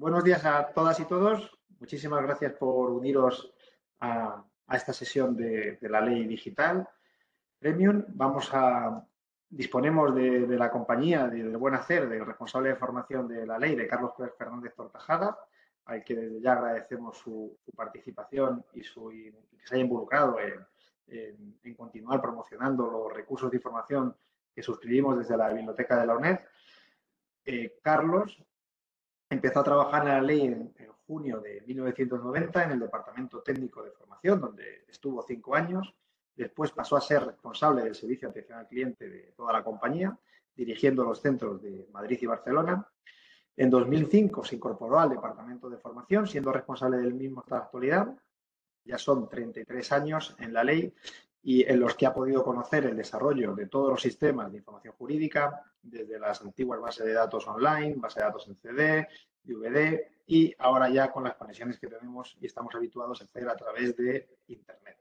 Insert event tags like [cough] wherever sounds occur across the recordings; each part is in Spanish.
Buenos días a todas y todos. Muchísimas gracias por uniros a, esta sesión de, la ley digital premium. Vamos a disponemos de, la compañía de buen hacer del responsable de formación de la ley, de Carlos Fernández Tortajada, al que ya agradecemos su, participación y, su, que se haya involucrado en, continuar promocionando los recursos de información que suscribimos desde la biblioteca de la UNED. Eh, Carlos empezó a trabajar en la ley en, junio de 1990 en el Departamento Técnico de Formación, donde estuvo cinco años. Después pasó a ser responsable del servicio de atención al cliente de toda la compañía, dirigiendo los centros de Madrid y Barcelona. En 2005 se incorporó al Departamento de Formación, siendo responsable del mismo hasta la actualidad. Ya son 33 años en la ley y en los que ha podido conocer el desarrollo de todos los sistemas de información jurídica, desde las antiguas bases de datos online, bases de datos en CD, DVD y ahora ya con las conexiones que tenemos y estamos habituados a hacer a través de Internet.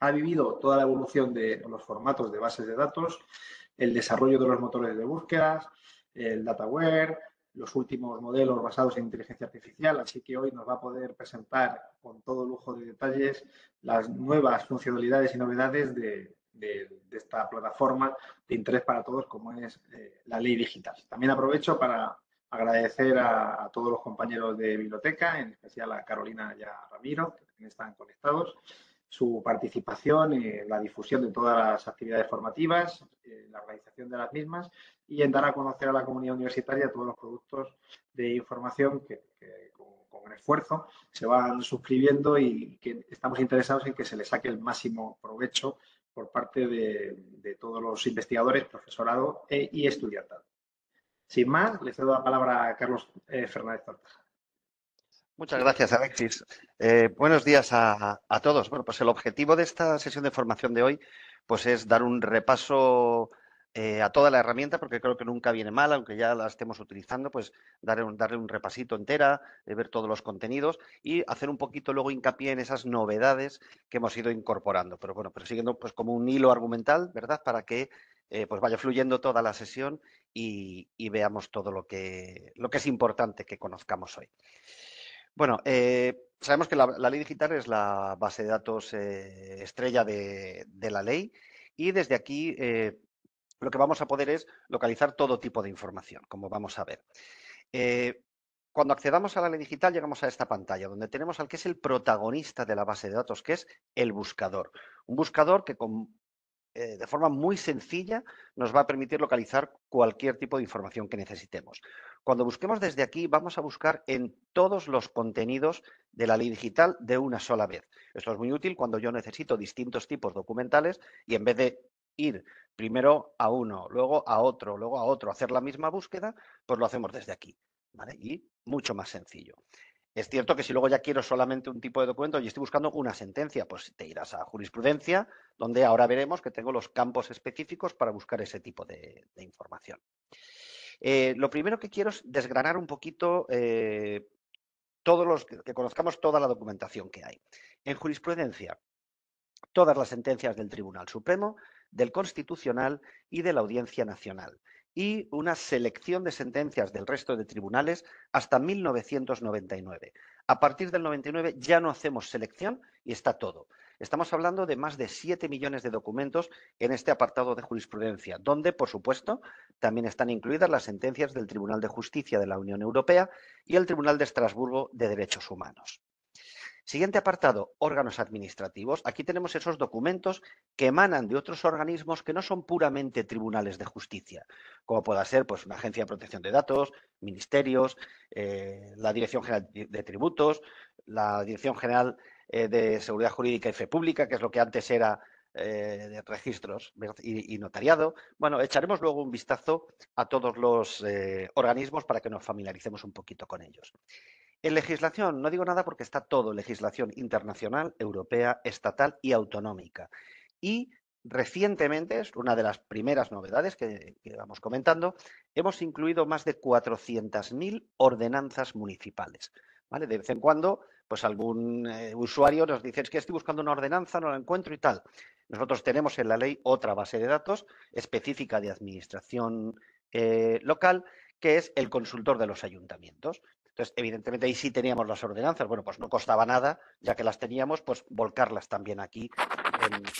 Ha vivido toda la evolución de los formatos de bases de datos, el desarrollo de los motores de búsquedas, el dataware, los últimos modelos basados en inteligencia artificial, así que hoy nos va a poder presentar con todo lujo de detalles las nuevas funcionalidades y novedades de, esta plataforma de interés para todos como es eh, la ley digital. También aprovecho para agradecer a, a, todos los compañeros de biblioteca, en especial a Carolina y a Ramiro, que también están conectados su participación en la difusión de todas las actividades formativas, en la organización de las mismas y en dar a conocer a la comunidad universitaria todos los productos de información que, con, esfuerzo se van suscribiendo y que estamos interesados en que se le saque el máximo provecho por parte de, todos los investigadores, profesorado e, y estudiantado. Sin más, le cedo la palabra a Carlos eh, Fernández Muchas gracias, Alexis. Eh, buenos días a, todos. Bueno, pues el objetivo de esta sesión de formación de hoy pues es dar un repaso eh, a toda la herramienta, porque creo que nunca viene mal, aunque ya la estemos utilizando, pues darle un, darle un repasito entera, eh, ver todos los contenidos y hacer un poquito luego hincapié en esas novedades que hemos ido incorporando. Pero bueno, pero siguiendo pues como un hilo argumental, ¿verdad? Para que pues vaya fluyendo toda la sesión y, y, veamos todo lo que, lo que es importante que conozcamos hoy. Bueno, eh, sabemos que la, ley digital es la base de datos eh, estrella de, la ley y desde aquí eh, lo que vamos a poder es localizar todo tipo de información, como vamos a ver. cuando accedamos a la ley digital llegamos a esta pantalla donde tenemos al que es el protagonista de la base de datos, que es el buscador. Un buscador que con eh, de forma muy sencilla, nos va a permitir localizar cualquier tipo de información que necesitemos. Cuando busquemos desde aquí, vamos a buscar en todos los contenidos de la ley digital de una sola vez. Esto es muy útil cuando yo necesito distintos tipos documentales y en vez de ir primero a uno, luego a otro, luego a otro, hacer la misma búsqueda, pues lo hacemos desde aquí. Y mucho más sencillo. Es cierto que si luego ya quiero solamente un tipo de documento y estoy buscando una sentencia, pues te irás a jurisprudencia, donde ahora veremos que tengo los campos específicos para buscar ese tipo de, información. Eh, lo primero que quiero es desgranar un poquito eh, todos los que conozcamos toda la documentación que hay. En jurisprudencia, todas las sentencias del Tribunal Supremo, del Constitucional y de la Audiencia Nacional y una selección de sentencias del resto de tribunales hasta 1999. A partir del 99 ya no hacemos selección y está todo. Estamos hablando de más de 7 millones de documentos en este apartado de jurisprudencia, donde, por supuesto, también están incluidas las sentencias del Tribunal de Justicia de la Unión Europea y el Tribunal de Estrasburgo de Derechos Humanos. Siguiente apartado, órganos administrativos. Aquí tenemos esos documentos que emanan de otros organismos que no son puramente tribunales de justicia, como pueda ser pues, una agencia de protección de datos, ministerios, eh, la Dirección General de Tributos, la Dirección General eh, de Seguridad Jurídica y Fe Pública, que es lo que antes era eh, de registros y, y, notariado. Bueno, echaremos luego un vistazo a todos los organismos para que nos familiaricemos un poquito con ellos. En legislación, no digo nada porque está todo, legislación internacional, europea, estatal y autonómica. Y recientemente, es una de las primeras novedades que, vamos comentando, hemos incluido más de 400.000 ordenanzas municipales. ¿vale? De vez en cuando, pues algún eh, usuario nos dice, es que estoy buscando una ordenanza, no la encuentro y tal. Nosotros tenemos en la ley otra base de datos específica de administración eh, local, que es el consultor de los ayuntamientos. Entonces, evidentemente ahí sí teníamos las ordenanzas. Bueno, pues no costaba nada, ya que las teníamos, pues volcarlas también aquí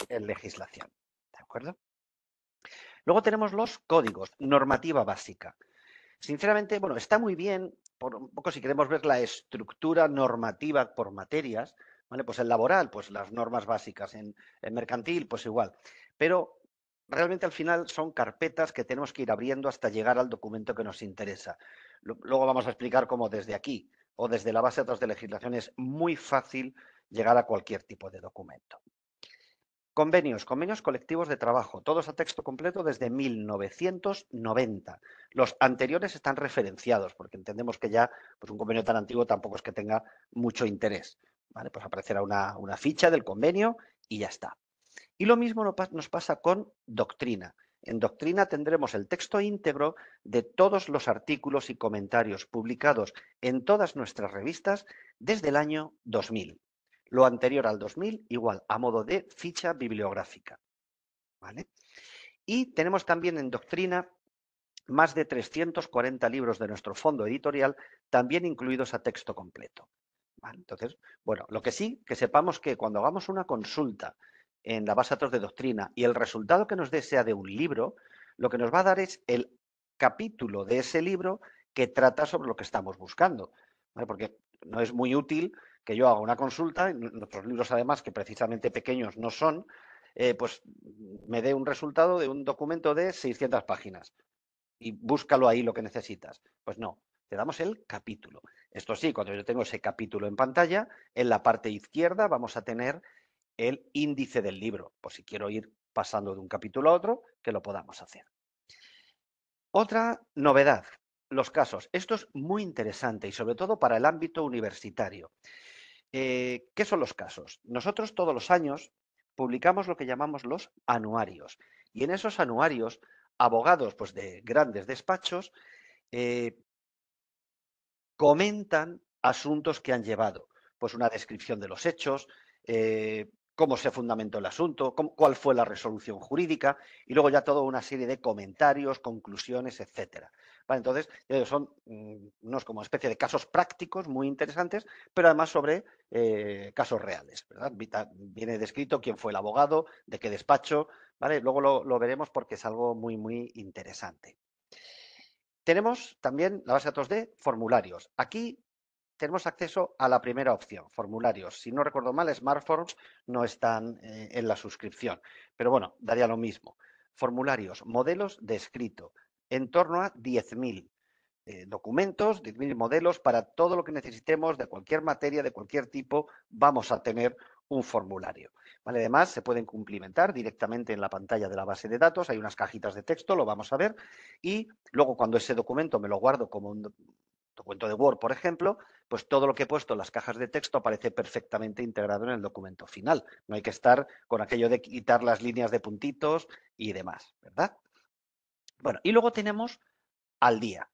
en, legislación. ¿De acuerdo? Luego tenemos los códigos, normativa básica. Sinceramente, bueno, está muy bien, por un poco si queremos ver la estructura normativa por materias, ¿vale? Pues el laboral, pues las normas básicas, en, en mercantil, pues igual. Pero realmente al final son carpetas que tenemos que ir abriendo hasta llegar al documento que nos interesa. Luego vamos a explicar cómo desde aquí o desde la base de datos de legislación es muy fácil llegar a cualquier tipo de documento. Convenios, convenios colectivos de trabajo, todos a texto completo desde 1990. Los anteriores están referenciados porque entendemos que ya pues, un convenio tan antiguo tampoco es que tenga mucho interés. Pues aparecerá una ficha del convenio y ya está. Y lo mismo nos pasa con doctrina. En doctrina tendremos el texto íntegro de todos los artículos y comentarios publicados en todas nuestras revistas desde el año 2000. Lo anterior al 2000 igual a modo de ficha bibliográfica. Y tenemos también en doctrina más de 340 libros de nuestro fondo editorial, también incluidos a texto completo. Entonces, bueno, lo que sí, que sepamos que cuando hagamos una consulta en la base de datos de doctrina y el resultado que nos dé sea de un libro, lo que nos va a dar es el capítulo de ese libro que trata sobre lo que estamos buscando. Porque no es muy útil que yo haga una consulta, en nuestros libros además, que precisamente pequeños no son, eh, pues me dé un resultado de un documento de 600 páginas y búscalo ahí lo que necesitas. Pues no, te damos el capítulo. Esto sí, cuando yo tengo ese capítulo en pantalla, en la parte izquierda vamos a tener el índice del libro, por si quiero ir pasando de un capítulo a otro, que lo podamos hacer. Otra novedad, los casos. Esto es muy interesante y sobre todo para el ámbito universitario. Eh, ¿Qué son los casos? Nosotros todos los años publicamos lo que llamamos los anuarios. Y en esos anuarios, abogados pues, de grandes despachos eh, comentan asuntos que han llevado. Pues una descripción de los hechos, eh, cómo se fundamentó el asunto, cuál fue la resolución jurídica y luego ya toda una serie de comentarios, conclusiones, etcétera. entonces, son mm, unos como especie de casos prácticos muy interesantes, pero además sobre eh, casos reales. Viene descrito quién fue el abogado, de qué despacho. ¿vale? Luego lo, veremos porque es algo muy, muy interesante. Tenemos también la base de datos de formularios. Aquí tenemos acceso a la primera opción, formularios. Si no recuerdo mal, Smartforms no están eh, en la suscripción, pero bueno, daría lo mismo. Formularios, modelos de escrito, en torno a 10.000 eh, documentos, 10.000 modelos para todo lo que necesitemos de cualquier materia, de cualquier tipo, vamos a tener un formulario. ¿Vale? Además, se pueden cumplimentar directamente en la pantalla de la base de datos. Hay unas cajitas de texto, lo vamos a ver. Y luego, cuando ese documento me lo guardo como un documento de Word, por ejemplo, pues todo lo que he puesto en las cajas de texto aparece perfectamente integrado en el documento final. No hay que estar con aquello de quitar las líneas de puntitos y demás, ¿verdad? Bueno, y luego tenemos al día.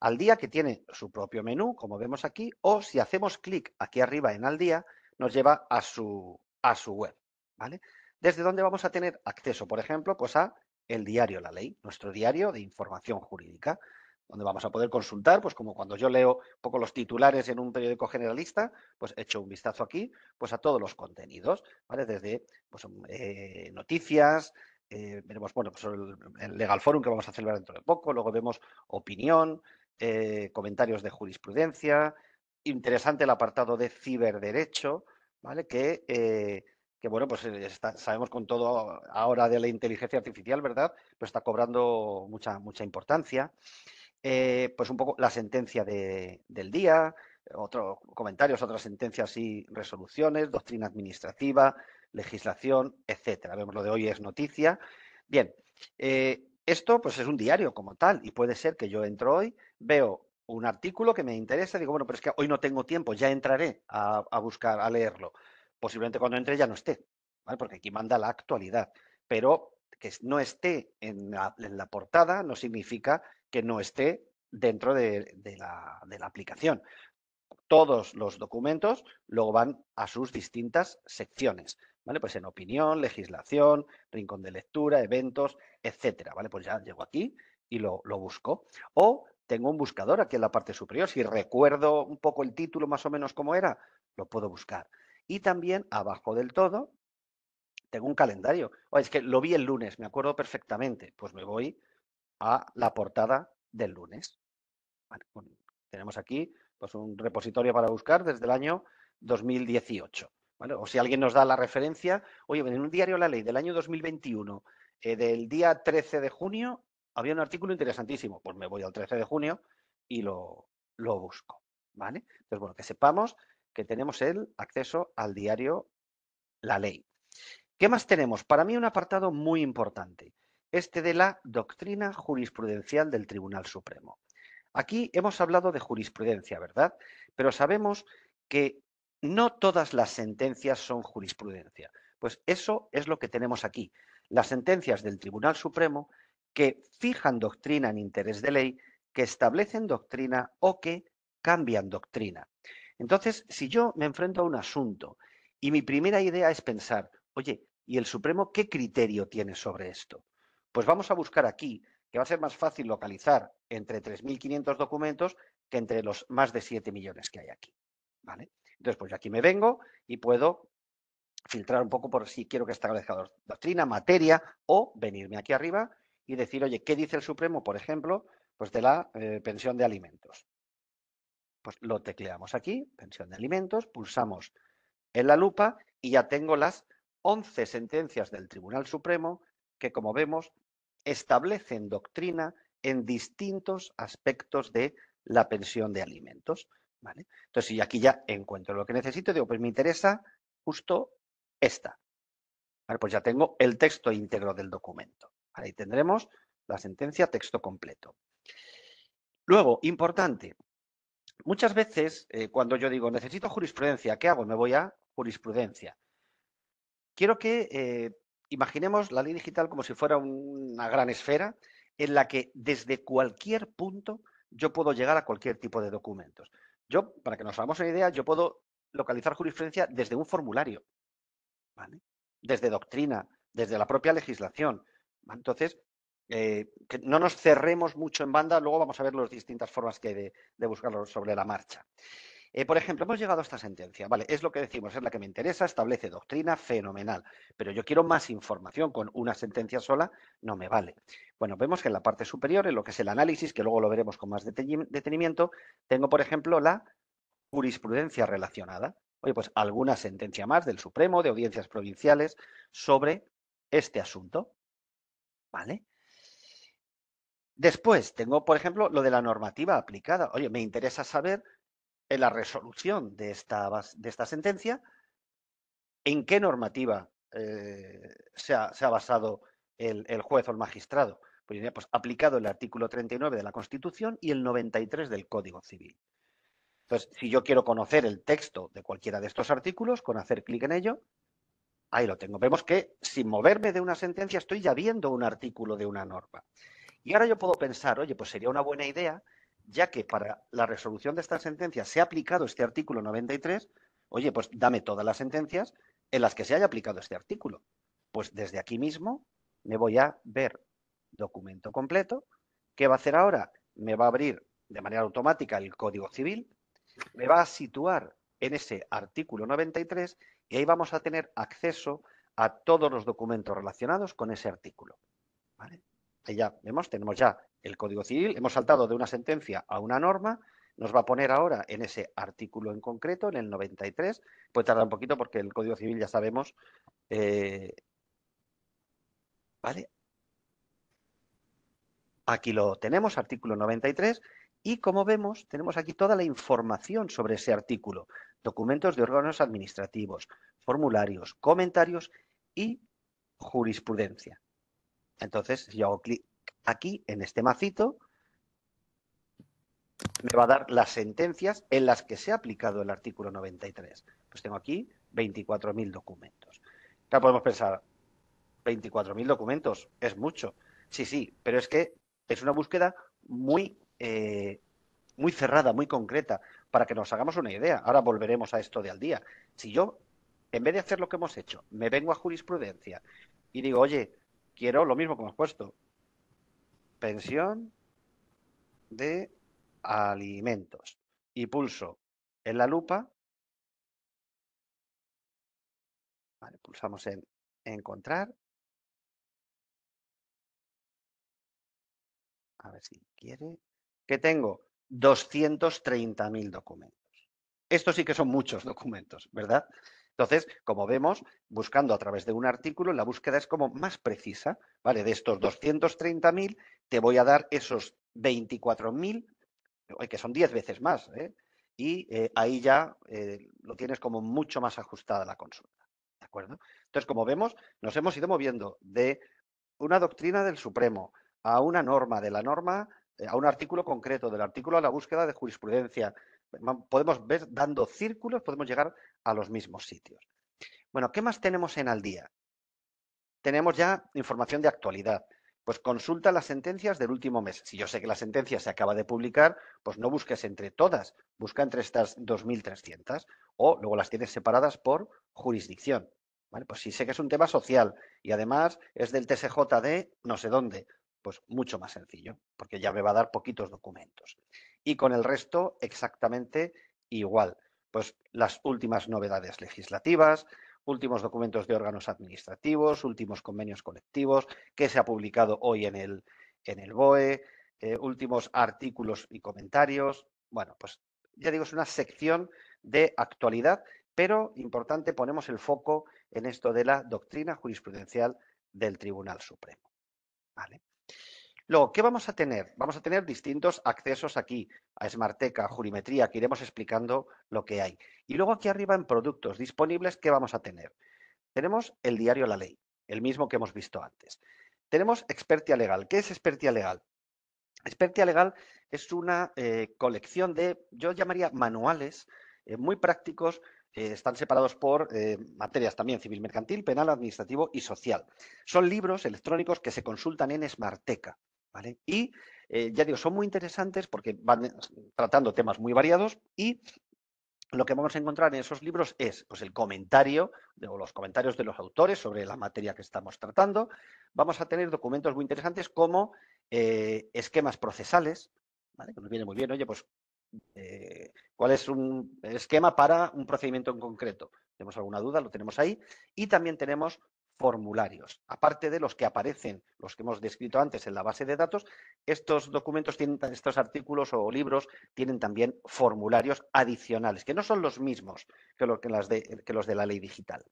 Al día que tiene su propio menú, como vemos aquí, o si hacemos clic aquí arriba en al día, nos lleva a su, a su web, ¿vale? Desde donde vamos a tener acceso, por ejemplo, pues a el diario La Ley, nuestro diario de información jurídica donde vamos a poder consultar, pues como cuando yo leo un poco los titulares en un periódico generalista, pues echo un vistazo aquí, pues a todos los contenidos, ¿vale? Desde pues, mm, eh, noticias, eh, veremos, bueno, pues, el, Legal Forum que vamos a celebrar dentro de poco, luego vemos opinión, eh, comentarios de jurisprudencia, interesante el apartado de ciberderecho, ¿vale? Que que bueno, pues sabemos con todo ahora de la inteligencia artificial, ¿verdad? Pero pues está cobrando mucha, mucha importancia. Eh, pues un poco la sentencia del día, otros comentarios, otras sentencias y resoluciones, doctrina administrativa, legislación, etcétera. Vemos lo de hoy es noticia. Bien, eh, esto pues es un diario como tal y puede ser que yo entro hoy, veo un artículo que me interesa, digo, bueno, pero es que hoy no tengo tiempo, ya entraré a, buscar, a leerlo. Posiblemente cuando entre ya no esté, porque aquí manda la actualidad. Pero que no esté en la, en la portada no significa que no esté dentro de, la, aplicación. Todos los documentos luego van a sus distintas secciones. ¿Vale? Pues en opinión, legislación, rincón de lectura, eventos, etcétera, ¿vale? Pues ya llego aquí y lo, lo, busco. O tengo un buscador aquí en la parte superior. Si recuerdo un poco el título más o menos como era, lo puedo buscar. Y también abajo del todo tengo un calendario. O es que lo vi el lunes, me acuerdo perfectamente. Pues me voy a la portada del lunes. tenemos aquí pues, un repositorio para buscar desde el año 2018. O si alguien nos da la referencia, oye, en un diario La Ley del año 2021, eh, del día 13 de junio, había un artículo interesantísimo. Pues me voy al 13 de junio y lo, busco. ¿vale? Entonces, bueno, que sepamos que tenemos el acceso al diario La Ley. ¿Qué más tenemos? Para mí un apartado muy importante este de la doctrina jurisprudencial del Tribunal Supremo. Aquí hemos hablado de jurisprudencia, ¿verdad? Pero sabemos que no todas las sentencias son jurisprudencia. Pues eso es lo que tenemos aquí. Las sentencias del Tribunal Supremo que fijan doctrina en interés de ley, que establecen doctrina o que cambian doctrina. Entonces, si yo me enfrento a un asunto y mi primera idea es pensar, oye, ¿y el Supremo qué criterio tiene sobre esto? Pues vamos a buscar aquí, que va a ser más fácil localizar entre 3.500 documentos que entre los más de 7 millones que hay aquí. ¿vale? Entonces, pues aquí me vengo y puedo filtrar un poco por si quiero que establezca doctrina, materia, o venirme aquí arriba y decir, oye, ¿qué dice el Supremo, por ejemplo, pues de la eh, pensión de alimentos? Pues lo tecleamos aquí, pensión de alimentos, pulsamos en la lupa y ya tengo las 11 sentencias del Tribunal Supremo que, como vemos, establecen doctrina en distintos aspectos de la pensión de alimentos. Entonces, si aquí ya encuentro lo que necesito, digo, pues me interesa justo esta. pues ya tengo el texto íntegro del documento. Ahí tendremos la sentencia texto completo. Luego, importante, muchas veces eh, cuando yo digo necesito jurisprudencia, ¿qué hago? Me voy a jurisprudencia. Quiero que eh, Imaginemos la ley digital como si fuera una gran esfera en la que desde cualquier punto yo puedo llegar a cualquier tipo de documentos. Yo, para que nos hagamos una idea, yo puedo localizar jurisprudencia desde un formulario, desde doctrina, desde la propia legislación. Entonces, eh, no nos cerremos mucho en banda, luego vamos a ver las distintas formas que de, de buscarlo sobre la marcha. Eh, por ejemplo, hemos llegado a esta sentencia, ¿vale? Es lo que decimos, es la que me interesa, establece doctrina, fenomenal, pero yo quiero más información, con una sentencia sola no me vale. Bueno, vemos que en la parte superior, en lo que es el análisis, que luego lo veremos con más detenimiento, tengo, por ejemplo, la jurisprudencia relacionada. Oye, pues alguna sentencia más del Supremo, de audiencias provinciales, sobre este asunto, ¿vale? Después tengo, por ejemplo, lo de la normativa aplicada. Oye, me interesa saber en la resolución de esta, de esta sentencia, en qué normativa eh, se, ha, basado el, juez o el magistrado. Pues, pues, aplicado el artículo 39 de la Constitución y el 93 del Código Civil. Entonces, si yo quiero conocer el texto de cualquiera de estos artículos, con hacer clic en ello, ahí lo tengo. Vemos que sin moverme de una sentencia estoy ya viendo un artículo de una norma. Y ahora yo puedo pensar, oye, pues sería una buena idea ya que para la resolución de esta sentencia se ha aplicado este artículo 93, oye, pues dame todas las sentencias en las que se haya aplicado este artículo. Pues desde aquí mismo me voy a ver documento completo. ¿Qué va a hacer ahora? Me va a abrir de manera automática el Código Civil, me va a situar en ese artículo 93 y ahí vamos a tener acceso a todos los documentos relacionados con ese artículo. Ahí ya vemos, tenemos ya el Código Civil, hemos saltado de una sentencia a una norma, nos va a poner ahora en ese artículo en concreto, en el 93, puede tardar un poquito porque el Código Civil ya sabemos, eh, ¿vale? Aquí lo tenemos, artículo 93, y como vemos, tenemos aquí toda la información sobre ese artículo, documentos de órganos administrativos, formularios, comentarios y jurisprudencia. Entonces, si yo hago clic aquí en este macito, me va a dar las sentencias en las que se ha aplicado el artículo 93. Pues tengo aquí 24.000 documentos. Ya podemos pensar, 24.000 documentos es mucho. Sí, sí, pero es que es una búsqueda muy, eh, muy cerrada, muy concreta, para que nos hagamos una idea. Ahora volveremos a esto de al día. Si yo, en vez de hacer lo que hemos hecho, me vengo a jurisprudencia y digo, oye, quiero lo mismo que hemos puesto, pensión de alimentos. Y pulso en la lupa. Vale, pulsamos en encontrar. A ver si quiere. Que tengo 230.000 documentos. Estos sí que son muchos documentos, ¿verdad? Entonces, como vemos, buscando a través de un artículo, la búsqueda es como más precisa, ¿vale? De estos 230.000, te voy a dar esos 24.000, que son 10 veces más, ¿eh? Y eh, ahí ya eh, lo tienes como mucho más ajustada la consulta, ¿de acuerdo? Entonces, como vemos, nos hemos ido moviendo de una doctrina del Supremo a una norma, de la norma eh, a un artículo concreto, del artículo a la búsqueda de jurisprudencia, podemos ver dando círculos, podemos llegar a los mismos sitios. Bueno, ¿qué más tenemos en al día? Tenemos ya información de actualidad. Pues consulta las sentencias del último mes. Si yo sé que la sentencia se acaba de publicar, pues no busques entre todas, busca entre estas 2.300 o luego las tienes separadas por jurisdicción. Pues si sé que es un tema social y además es del TSJ de no sé dónde, pues mucho más sencillo, porque ya me va a dar poquitos documentos. Y con el resto, exactamente igual pues, las últimas novedades legislativas, últimos documentos de órganos administrativos, últimos convenios colectivos, que se ha publicado hoy en el, en el BOE, eh, últimos artículos y comentarios. Bueno, pues ya digo, es una sección de actualidad, pero importante, ponemos el foco en esto de la doctrina jurisprudencial del Tribunal Supremo. ¿Vale? Luego, ¿qué vamos a tener? Vamos a tener distintos accesos aquí a Smarteca, Jurimetría, que iremos explicando lo que hay. Y luego aquí arriba en productos disponibles, ¿qué vamos a tener? Tenemos el diario La Ley, el mismo que hemos visto antes. Tenemos Expertia Legal. ¿Qué es Expertia Legal? Expertia Legal es una eh, colección de, yo llamaría manuales eh, muy prácticos están separados por eh, materias también civil mercantil, penal, administrativo y social. Son libros electrónicos que se consultan en Smarteca. Y eh, ya digo, son muy interesantes porque van eh, tratando temas muy variados y lo que vamos a encontrar en esos libros es pues, el comentario o los comentarios de los autores sobre la materia que estamos tratando. Vamos a tener documentos muy interesantes como eh, esquemas procesales, que nos viene muy bien, oye, pues cuál es un esquema para un procedimiento en concreto. Tenemos alguna duda, lo tenemos ahí. Y también tenemos formularios. Aparte de los que aparecen, los que hemos descrito antes en la base de datos, estos documentos, tienen, estos artículos o libros tienen también formularios adicionales, que no son los mismos que, los, de, la ley digital.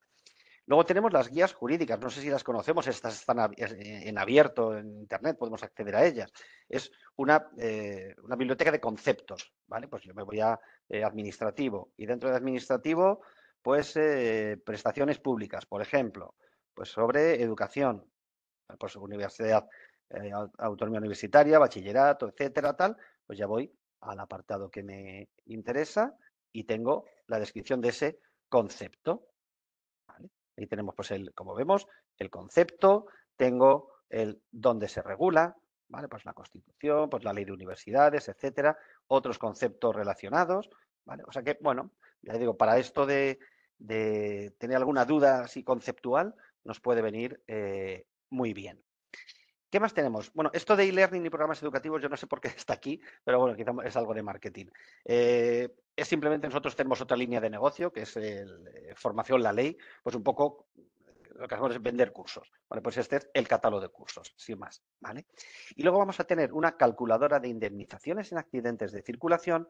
Luego tenemos las guías jurídicas, no sé si las conocemos, estas están en abierto en Internet, podemos acceder a ellas. Es una, eh, biblioteca de conceptos, ¿vale? Pues yo me voy a eh, administrativo y dentro de administrativo, pues eh, prestaciones públicas, por ejemplo. Pues sobre educación, por su universidad, eh, autonomía universitaria, bachillerato, etcétera, tal, pues ya voy al apartado que me interesa y tengo la descripción de ese concepto. ¿Vale? Ahí tenemos, pues, el, como vemos, el concepto, tengo el dónde se regula, ¿vale? Pues la Constitución, pues la ley de universidades, etcétera, otros conceptos relacionados, ¿vale? O sea que, bueno, ya digo, para esto de, de tener alguna duda así conceptual, nos puede venir eh, muy bien. ¿Qué más tenemos? Bueno, esto de e-learning y programas educativos, yo no sé por qué [laughs] está aquí, pero bueno, quizá es algo de marketing. Eh, es simplemente nosotros tenemos otra línea de negocio, que es eh, formación la ley, pues un poco lo que hacemos es vender cursos. pues este es el catálogo de cursos, sin más. ¿vale? Y luego vamos a tener una calculadora de indemnizaciones en accidentes de circulación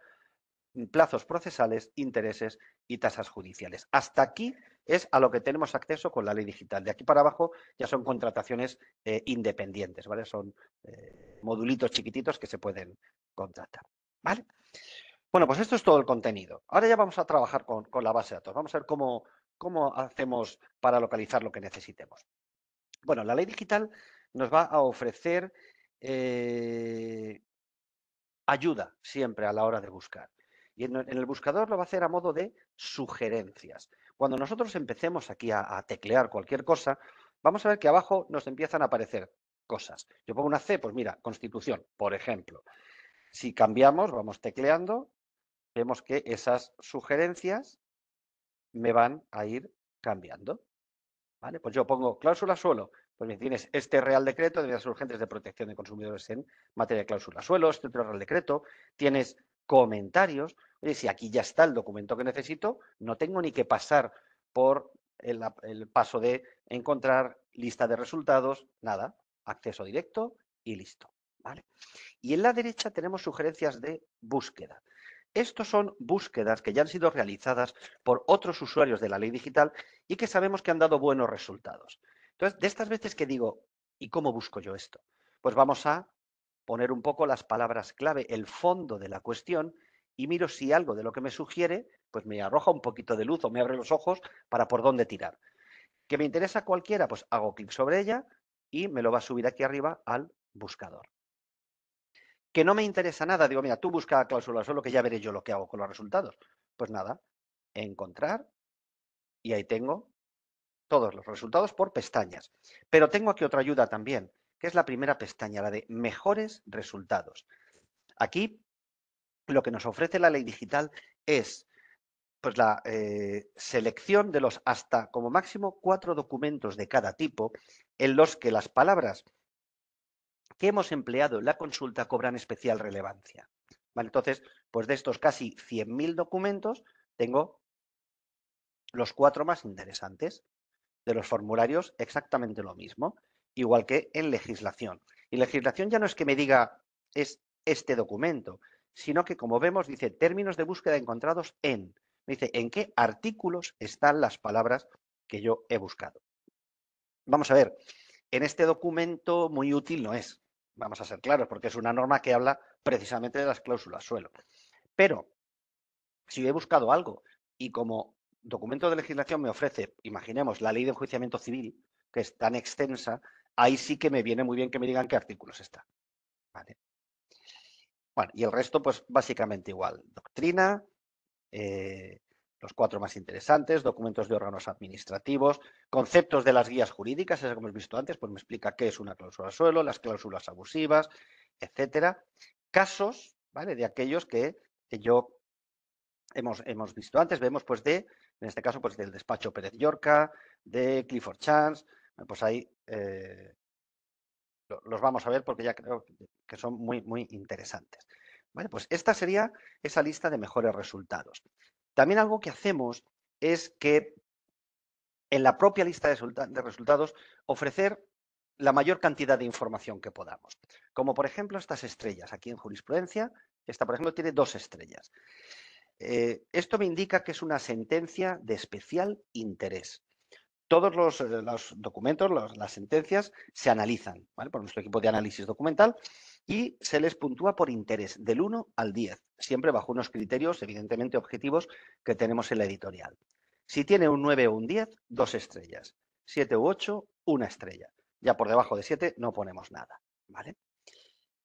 plazos procesales, intereses y tasas judiciales. Hasta aquí es a lo que tenemos acceso con la ley digital. De aquí para abajo ya son contrataciones eh, independientes, ¿vale? Son eh, modulitos chiquititos que se pueden contratar, ¿vale? Bueno, pues esto es todo el contenido. Ahora ya vamos a trabajar con, la base de datos. Vamos a ver cómo, cómo hacemos para localizar lo que necesitemos. Bueno, la ley digital nos va a ofrecer eh, ayuda siempre a la hora de buscar. Y en, el buscador lo va a hacer a modo de sugerencias. Cuando nosotros empecemos aquí a, teclear cualquier cosa, vamos a ver que abajo nos empiezan a aparecer cosas. Yo pongo una C, pues mira, constitución, por ejemplo. Si cambiamos, vamos tecleando, vemos que esas sugerencias me van a ir cambiando. ¿Vale? Pues yo pongo cláusula suelo. Pues bien, tienes este Real Decreto de medidas urgentes de protección de consumidores en materia de cláusula suelo, este otro Real Decreto, tienes comentarios. si aquí ya está el documento que necesito, no tengo ni que pasar por el, el paso de encontrar lista de resultados, nada, acceso directo y listo. ¿vale? Y en la derecha tenemos sugerencias de búsqueda. Estos son búsquedas que ya han sido realizadas por otros usuarios de la ley digital y que sabemos que han dado buenos resultados. Entonces, de estas veces que digo, ¿y cómo busco yo esto? Pues vamos a poner un poco las palabras clave, el fondo de la cuestión, y miro si algo de lo que me sugiere, pues me arroja un poquito de luz o me abre los ojos para por dónde tirar. ¿Que me interesa cualquiera? Pues hago clic sobre ella y me lo va a subir aquí arriba al buscador. ¿Que no me interesa nada? Digo, mira, tú busca cláusula solo que ya veré yo lo que hago con los resultados. Pues nada, encontrar y ahí tengo todos los resultados por pestañas. Pero tengo aquí otra ayuda también que es la primera pestaña, la de mejores resultados. Aquí lo que nos ofrece la ley digital es pues, la eh, selección de los hasta como máximo cuatro documentos de cada tipo en los que las palabras que hemos empleado en la consulta cobran especial relevancia. entonces, pues de estos casi 100.000 documentos, tengo los cuatro más interesantes. De los formularios, exactamente lo mismo igual que en legislación. Y legislación ya no es que me diga es este documento, sino que como vemos dice términos de búsqueda encontrados en. Me dice en qué artículos están las palabras que yo he buscado. Vamos a ver, en este documento muy útil no es, vamos a ser claros, porque es una norma que habla precisamente de las cláusulas suelo. Pero si yo he buscado algo y como documento de legislación me ofrece, imaginemos, la ley de enjuiciamiento civil, que es tan extensa, ahí sí que me viene muy bien que me digan qué artículos está. Bueno, y el resto, pues básicamente igual. Doctrina, eh, los cuatro más interesantes, documentos de órganos administrativos, conceptos de las guías jurídicas, eso que hemos visto antes, pues me explica qué es una cláusula suelo, las cláusulas abusivas, etcétera. Casos, ¿vale? De aquellos que, yo hemos, hemos visto antes, vemos pues de, en este caso, pues del despacho Pérez Yorca, de Clifford Chance, eh, pues ahí eh, los vamos a ver porque ya creo que son muy, muy interesantes. Vale, pues esta sería esa lista de mejores resultados. También algo que hacemos es que en la propia lista de resultados ofrecer la mayor cantidad de información que podamos. Como por ejemplo estas estrellas. Aquí en jurisprudencia, esta por ejemplo tiene dos estrellas. Eh, esto me indica que es una sentencia de especial interés todos los, eh, documentos, las sentencias se analizan por nuestro equipo de análisis documental y se les puntúa por interés del 1 al 10, siempre bajo unos criterios evidentemente objetivos que tenemos en la editorial. Si tiene un 9 o un 10, dos estrellas. 7 u 8, una estrella. Ya por debajo de 7 no ponemos nada. ¿vale?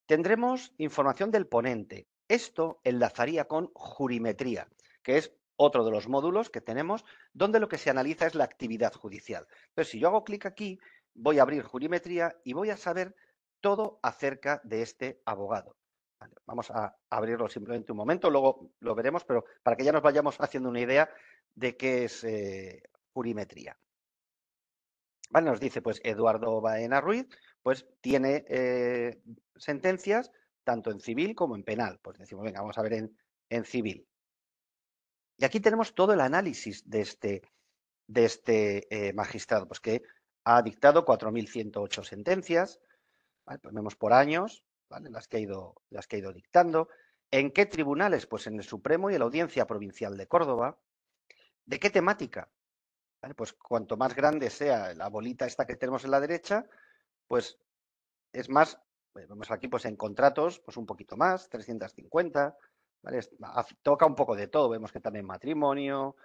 Tendremos información del ponente. Esto enlazaría con jurimetría, que es otro de los módulos que tenemos, donde lo que se analiza es la actividad judicial. Pero si yo hago clic aquí, voy a abrir jurimetría y voy a saber todo acerca de este abogado. vamos a abrirlo simplemente un momento, luego lo veremos, pero para que ya nos vayamos haciendo una idea de qué es eh, jurimetría. nos dice, pues, Eduardo Baena Ruiz, pues, tiene eh, sentencias tanto en civil como en penal. Pues decimos, venga, vamos a ver en, en civil. Y aquí tenemos todo el análisis de este, de este eh, magistrado, pues que ha dictado 4.108 sentencias, pues vemos por años, las, que ha ido, las que ha ido dictando. ¿En qué tribunales? Pues en el Supremo y en la Audiencia Provincial de Córdoba. ¿De qué temática? Pues cuanto más grande sea la bolita esta que tenemos en la derecha, pues es más, eh, vemos aquí pues en contratos, pues un poquito más, 350, Toca un poco de todo, vemos que también matrimonio,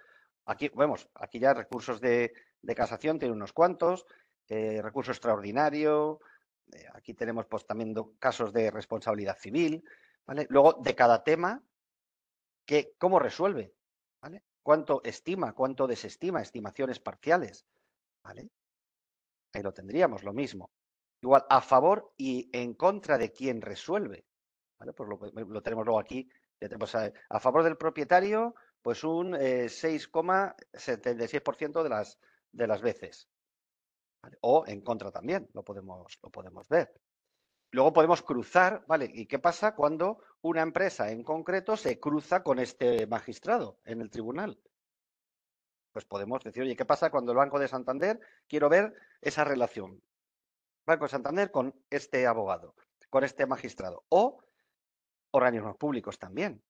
aquí vemos, aquí ya recursos de, casación tiene unos cuantos, eh, recurso extraordinario, eh, aquí tenemos pues también casos de responsabilidad civil, ¿vale? Luego de cada tema, ¿cómo resuelve? ¿Vale? ¿Cuánto estima? ¿Cuánto desestima? Estimaciones parciales, ¿vale? Ahí lo tendríamos, lo mismo. Igual, a favor y en contra de quien resuelve. ¿Vale? Pues lo tenemos luego aquí pues, a, favor del propietario, pues un 6,76% eh, de las, de las veces. O en contra también, lo podemos, lo podemos ver. Luego podemos cruzar, ¿vale? ¿Y qué pasa cuando una empresa en concreto se cruza con este magistrado en el tribunal? Pues podemos decir, oye, ¿qué pasa cuando el Banco de Santander, quiero ver esa relación? Banco de Santander con este abogado, con este magistrado. O organismos públicos también.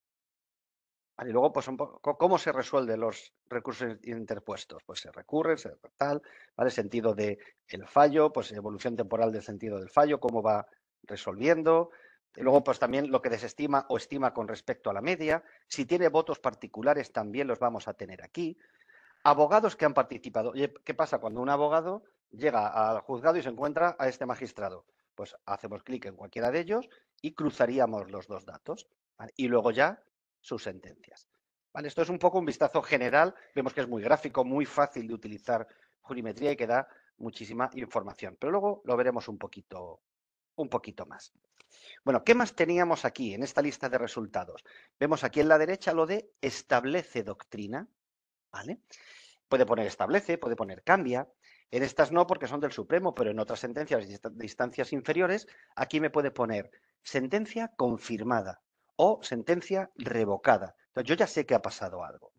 y luego, pues, ¿cómo se resuelven los recursos interpuestos? Pues se recurren, se tal, ...el Sentido del el fallo, pues evolución temporal del sentido del fallo, cómo va resolviendo. Y luego, pues también lo que desestima o estima con respecto a la media. Si tiene votos particulares, también los vamos a tener aquí. Abogados que han participado. ¿Qué pasa cuando un abogado llega al juzgado y se encuentra a este magistrado? Pues hacemos clic en cualquiera de ellos y cruzaríamos los dos datos y luego ya sus sentencias. ¿vale? Esto es un poco un vistazo general, vemos que es muy gráfico, muy fácil de utilizar jurimetría y que da muchísima información, pero luego lo veremos un poquito, un poquito más. Bueno, ¿qué más teníamos aquí en esta lista de resultados? Vemos aquí en la derecha lo de establece doctrina, ¿vale? Puede poner establece, puede poner cambia. En estas no porque son del Supremo, pero en otras sentencias de instancias inferiores, aquí me puede poner sentencia confirmada o sentencia revocada. Entonces yo ya sé que ha pasado algo.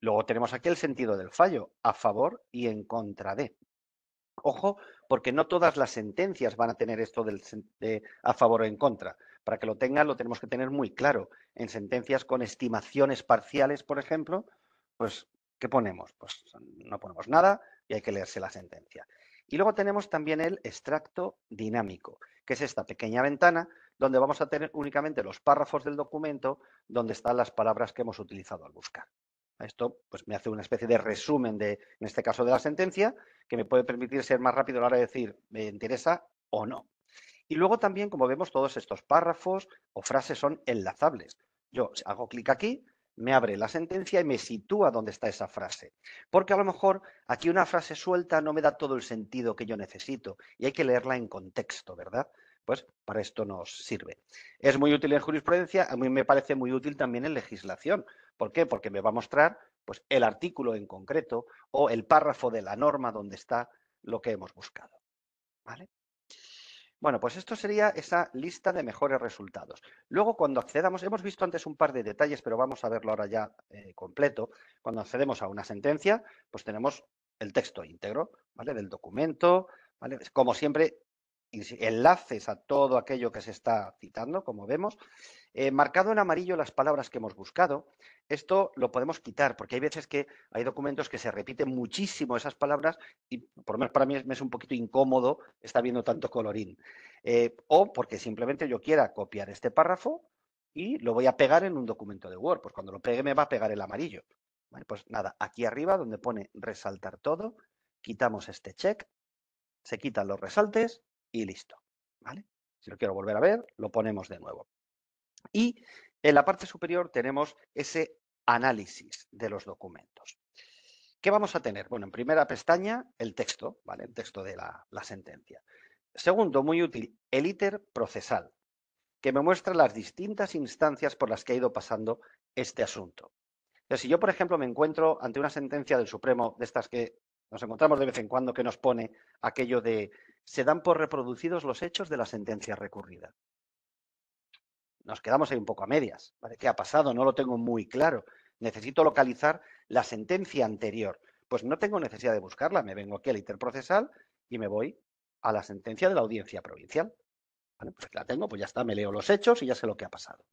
Luego tenemos aquí el sentido del fallo, a favor y en contra de. Ojo, porque no todas las sentencias van a tener esto del, de, a favor o en contra. Para que lo tengan, lo tenemos que tener muy claro. En sentencias con estimaciones parciales, por ejemplo, pues, ¿qué ponemos? Pues no ponemos nada y hay que leerse la sentencia. Y luego tenemos también el extracto dinámico que es esta pequeña ventana donde vamos a tener únicamente los párrafos del documento donde están las palabras que hemos utilizado al buscar. Esto pues, me hace una especie de resumen, de, en este caso, de la sentencia, que me puede permitir ser más rápido a la hora de decir me interesa o no. Y luego también, como vemos, todos estos párrafos o frases son enlazables. Yo hago clic aquí me abre la sentencia y me sitúa donde está esa frase. Porque a lo mejor aquí una frase suelta no me da todo el sentido que yo necesito y hay que leerla en contexto, ¿verdad? Pues para esto nos sirve. Es muy útil en jurisprudencia, a mí me parece muy útil también en legislación. ¿Por qué? Porque me va a mostrar pues, el artículo en concreto o el párrafo de la norma donde está lo que hemos buscado. ¿Vale? Bueno, pues esto sería esa lista de mejores resultados. Luego, cuando accedamos, hemos visto antes un par de detalles, pero vamos a verlo ahora ya eh, completo. Cuando accedemos a una sentencia, pues tenemos el texto íntegro, Del documento, Como siempre, enlaces a todo aquello que se está citando, como vemos. Eh, marcado en amarillo las palabras que hemos buscado, esto lo podemos quitar porque hay veces que hay documentos que se repiten muchísimo esas palabras y por lo menos para mí es, me es un poquito incómodo estar viendo tanto colorín. Eh, o porque simplemente yo quiera copiar este párrafo y lo voy a pegar en un documento de Word. Pues cuando lo pegue me va a pegar el amarillo. pues nada, aquí arriba donde pone resaltar todo, quitamos este check, se quitan los resaltes y listo. ¿vale? Si lo quiero volver a ver, lo ponemos de nuevo. Y en la parte superior tenemos ese análisis de los documentos. ¿Qué vamos a tener? Bueno, en primera pestaña, el texto, ¿vale? El texto de la, sentencia. Segundo, muy útil, el íter procesal, que me muestra las distintas instancias por las que ha ido pasando este asunto. si yo, por ejemplo, me encuentro ante una sentencia del Supremo, de estas que nos encontramos de vez en cuando, que nos pone aquello de se dan por reproducidos los hechos de la sentencia recurrida nos quedamos ahí un poco a medias. ¿Qué ha pasado? No lo tengo muy claro. Necesito localizar la sentencia anterior. Pues no tengo necesidad de buscarla, me vengo aquí al interprocesal y me voy a la sentencia de la audiencia provincial. Pues la tengo, pues ya está, me leo los hechos y ya sé lo que ha pasado.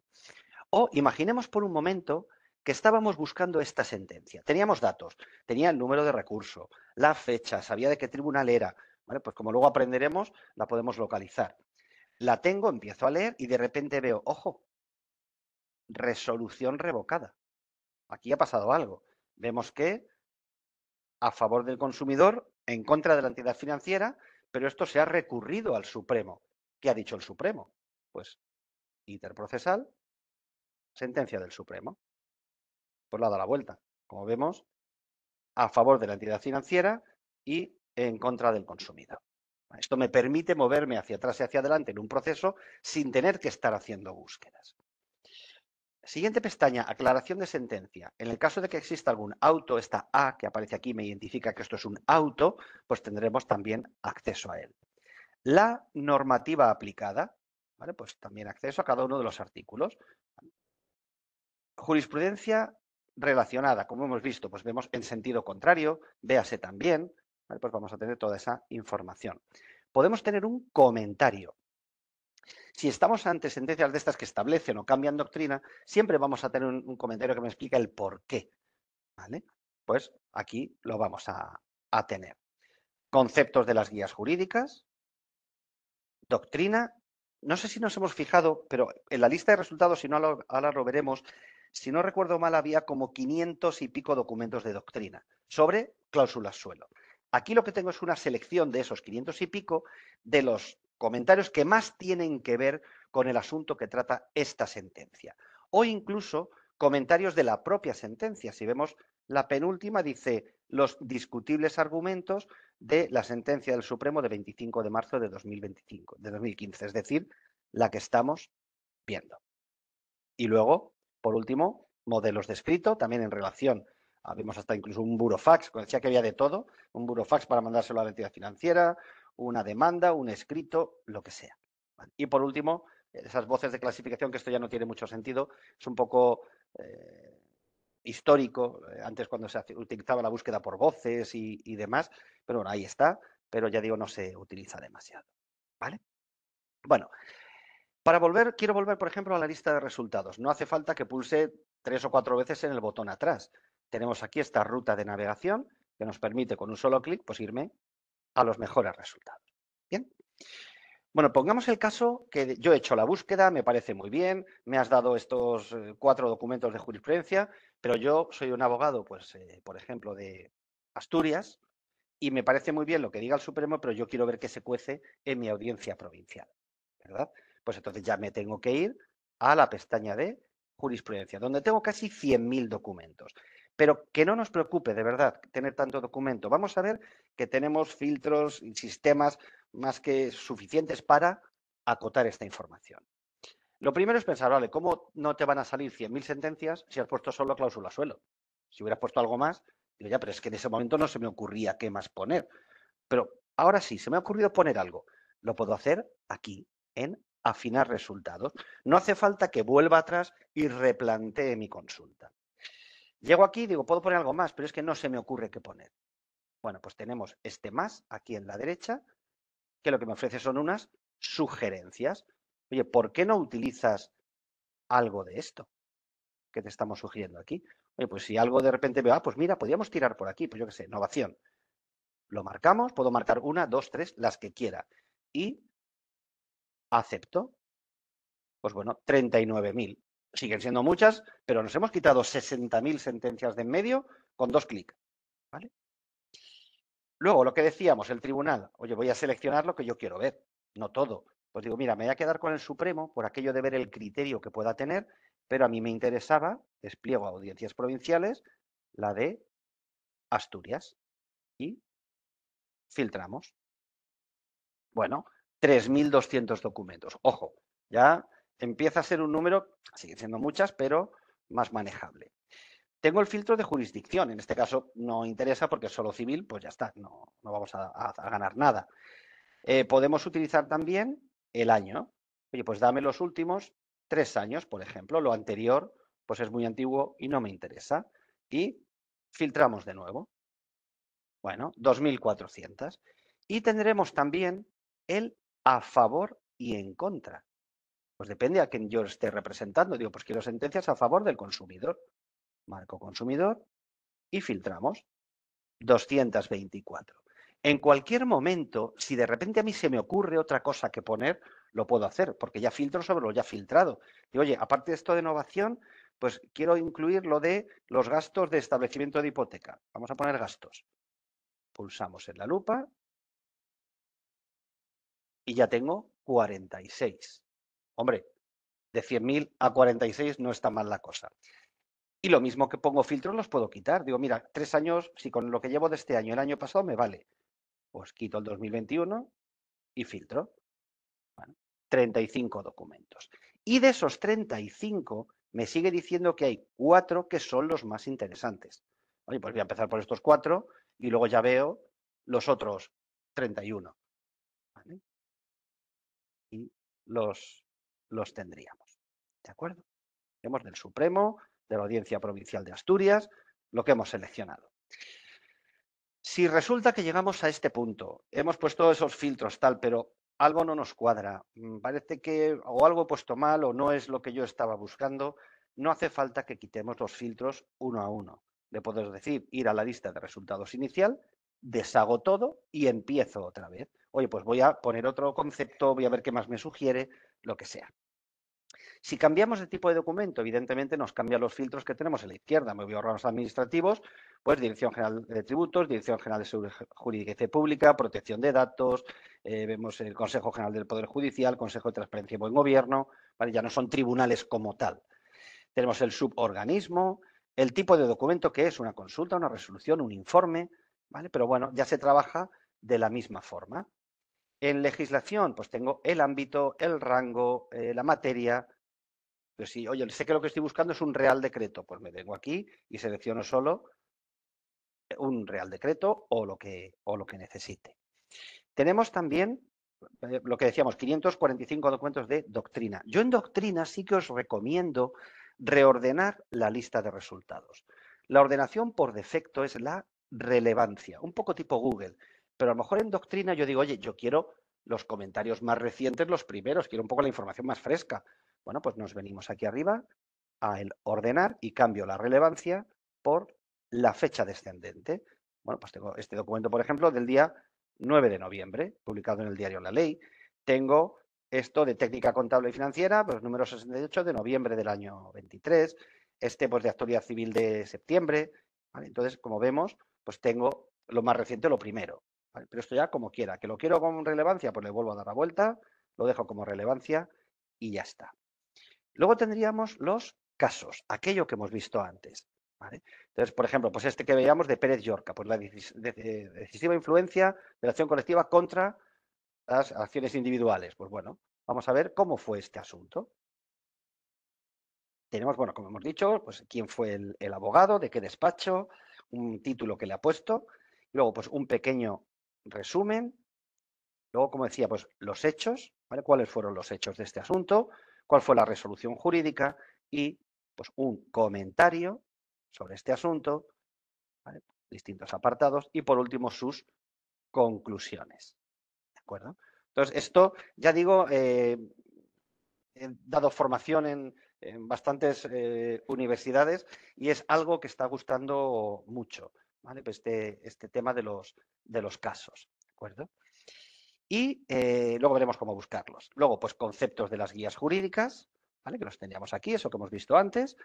O imaginemos por un momento que estábamos buscando esta sentencia. Teníamos datos, tenía el número de recurso, la fecha, sabía de qué tribunal era. Pues como luego aprenderemos, la podemos localizar. La tengo, empiezo a leer y de repente veo, ojo, resolución revocada. Aquí ha pasado algo. Vemos que a favor del consumidor, en contra de la entidad financiera, pero esto se ha recurrido al Supremo. ¿Qué ha dicho el Supremo? Pues interprocesal, sentencia del Supremo. Pues la da la vuelta. Como vemos, a favor de la entidad financiera y en contra del consumidor. Esto me permite moverme hacia atrás y hacia adelante en un proceso sin tener que estar haciendo búsquedas. Siguiente pestaña, aclaración de sentencia. En el caso de que exista algún auto, esta A que aparece aquí me identifica que esto es un auto, pues tendremos también acceso a él. La normativa aplicada, ¿vale? Pues también acceso a cada uno de los artículos. Jurisprudencia relacionada, como hemos visto, pues vemos en sentido contrario, véase también, pues vamos a tener toda esa información. Podemos tener un comentario. Si estamos ante sentencias de estas que establecen o cambian doctrina, siempre vamos a tener un, comentario que me explica el por qué. ¿vale? Pues aquí lo vamos a, a tener. Conceptos de las guías jurídicas, doctrina no sé si nos hemos fijado, pero en la lista de resultados, si no ahora lo veremos, si no recuerdo mal, había como 500 y pico documentos de doctrina sobre cláusulas suelo. Aquí lo que tengo es una selección de esos 500 y pico de los comentarios que más tienen que ver con el asunto que trata esta sentencia. O incluso comentarios de la propia sentencia. Si vemos la penúltima, dice los discutibles argumentos de la sentencia del Supremo de 25 de marzo de de 2015, es decir, la que estamos viendo. Y luego, por último, modelos de escrito, también en relación Habíamos hasta incluso un burofax, decía que había de todo, un burofax para mandárselo a la entidad financiera, una demanda, un escrito, lo que sea. Y por último, eh, esas voces de clasificación, que esto ya no tiene mucho sentido, es un poco eh, histórico, eh, antes cuando se utilizaba la búsqueda por voces y, demás, pero bueno, ahí está, pero ya digo, no se utiliza demasiado. Bueno, para volver, quiero volver, por ejemplo, a la lista de resultados. No hace falta que pulse tres o cuatro veces en el botón atrás tenemos aquí esta ruta de navegación que nos permite con un solo clic pues irme a los mejores resultados. Bien. Bueno, pongamos el caso que yo he hecho la búsqueda, me parece muy bien, me has dado estos eh, cuatro documentos de jurisprudencia, pero yo soy un abogado, pues, eh, por ejemplo, de Asturias, y me parece muy bien lo que diga el Supremo, pero yo quiero ver qué se cuece en mi audiencia provincial, ¿verdad? Pues entonces ya me tengo que ir a la pestaña de jurisprudencia, donde tengo casi 100.000 documentos. Pero que no nos preocupe, de verdad, tener tanto documento. Vamos a ver que tenemos filtros y sistemas más que suficientes para acotar esta información. Lo primero es pensar, vale, ¿cómo no te van a salir 100.000 sentencias si has puesto solo cláusula suelo? Si hubieras puesto algo más, digo, ya, pero es que en ese momento no se me ocurría qué más poner. Pero ahora sí, se me ha ocurrido poner algo. Lo puedo hacer aquí, en afinar resultados. No hace falta que vuelva atrás y replantee mi consulta. Llego aquí y digo, puedo poner algo más, pero es que no se me ocurre qué poner. Bueno, pues tenemos este más aquí en la derecha, que lo que me ofrece son unas sugerencias. Oye, ¿por qué no utilizas algo de esto que te estamos sugiriendo aquí? Oye, pues si algo de repente veo, ah, pues mira, podríamos tirar por aquí, pues yo qué sé, innovación. Lo marcamos, puedo marcar una, dos, tres, las que quiera. Y acepto, pues bueno, 39.000 siguen siendo muchas, pero nos hemos quitado 60.000 sentencias de en medio con dos clics. ¿vale? Luego, lo que decíamos, el tribunal, oye, voy a seleccionar lo que yo quiero ver, no todo. Pues digo, mira, me voy a quedar con el Supremo por aquello de ver el criterio que pueda tener, pero a mí me interesaba, despliego a audiencias provinciales, la de Asturias y filtramos. Bueno, 3.200 documentos. Ojo, ya empieza a ser un número, siguen siendo muchas, pero más manejable. Tengo el filtro de jurisdicción, en este caso no interesa porque es solo civil, pues ya está, no, vamos a, ganar nada. Eh, podemos utilizar también el año. Oye, pues dame los últimos tres años, por ejemplo, lo anterior pues es muy antiguo y no me interesa. Y filtramos de nuevo. Bueno, 2.400. Y tendremos también el a favor y en contra. Pues depende a quien yo esté representando. Digo, pues quiero sentencias a favor del consumidor. Marco consumidor y filtramos. 224. En cualquier momento, si de repente a mí se me ocurre otra cosa que poner, lo puedo hacer, porque ya filtro sobre lo ya filtrado. Digo, oye, aparte de esto de innovación, pues quiero incluir lo de los gastos de establecimiento de hipoteca. Vamos a poner gastos. Pulsamos en la lupa y ya tengo 46. Hombre, de 100.000 a 46 no está mal la cosa. Y lo mismo que pongo filtros los puedo quitar. Digo, mira, tres años, si con lo que llevo de este año, el año pasado me vale, pues quito el 2021 y filtro. 35 documentos. Y de esos 35, me sigue diciendo que hay cuatro que son los más interesantes. pues voy a empezar por estos cuatro y luego ya veo los otros 31. Y los los tendríamos. ¿De acuerdo? Hemos del Supremo, de la Audiencia Provincial de Asturias, lo que hemos seleccionado. Si resulta que llegamos a este punto, hemos puesto esos filtros tal, pero algo no nos cuadra, mm, parece que o algo he puesto mal o no es lo que yo estaba buscando, no hace falta que quitemos los filtros uno a uno. Le puedo decir, ir a la lista de resultados inicial, deshago todo y empiezo otra vez. Oye, pues voy a poner otro concepto, voy a ver qué más me sugiere, lo que sea. Si cambiamos el tipo de documento, evidentemente nos cambian los filtros que tenemos en la izquierda. Me voy administrativos, pues Dirección General de Tributos, Dirección General de Seguridad Jurídica y Pública, Protección de Datos, eh, vemos el Consejo General del Poder Judicial, Consejo de Transparencia y Buen Gobierno, ya no son tribunales como tal. Tenemos el suborganismo, el tipo de documento que es una consulta, una resolución, un informe, ¿vale? Pero bueno, ya se trabaja de la misma forma. En legislación, pues tengo el ámbito, el rango, eh, la materia. Pero si, oye, sé que lo que estoy buscando es un real decreto, pues me vengo aquí y selecciono solo un real decreto o lo que, o lo que necesite. Tenemos también eh, lo que decíamos, 545 documentos de doctrina. Yo en doctrina sí que os recomiendo reordenar la lista de resultados. La ordenación por defecto es la relevancia, un poco tipo Google. Pero a lo mejor en doctrina yo digo, oye, yo quiero los comentarios más recientes, los primeros, quiero un poco la información más fresca. Bueno, pues nos venimos aquí arriba a el ordenar y cambio la relevancia por la fecha descendente. Bueno, pues tengo este documento, por ejemplo, del día 9 de noviembre, publicado en el diario La Ley. Tengo esto de técnica contable y financiera, pues número 68 de noviembre del año 23, este pues de actualidad civil de septiembre. Entonces, como vemos, pues tengo lo más reciente, lo primero. Pero esto ya como quiera, que lo quiero con relevancia, pues le vuelvo a dar la vuelta, lo dejo como relevancia y ya está. Luego tendríamos los casos, aquello que hemos visto antes. Entonces, por ejemplo, pues este que veíamos de Pérez Yorca, pues la decisiva influencia de la acción colectiva contra las acciones individuales. Pues bueno, vamos a ver cómo fue este asunto. Tenemos, bueno, como hemos dicho, pues quién fue el, abogado, de qué despacho, un título que le ha puesto, y luego pues un pequeño resumen, luego, como decía, pues los hechos, ¿Cuáles fueron los hechos de este asunto? ¿Cuál fue la resolución jurídica? Y pues un comentario sobre este asunto, distintos apartados y por último sus conclusiones. Entonces, esto, ya digo, eh, he dado formación en, bastantes eh, universidades y es algo que está gustando mucho. Pues este, este tema de los, de los casos, acuerdo? Y eh, luego veremos cómo buscarlos. Luego, pues conceptos de las guías jurídicas, ¿vale? Que los teníamos aquí, eso que hemos visto antes.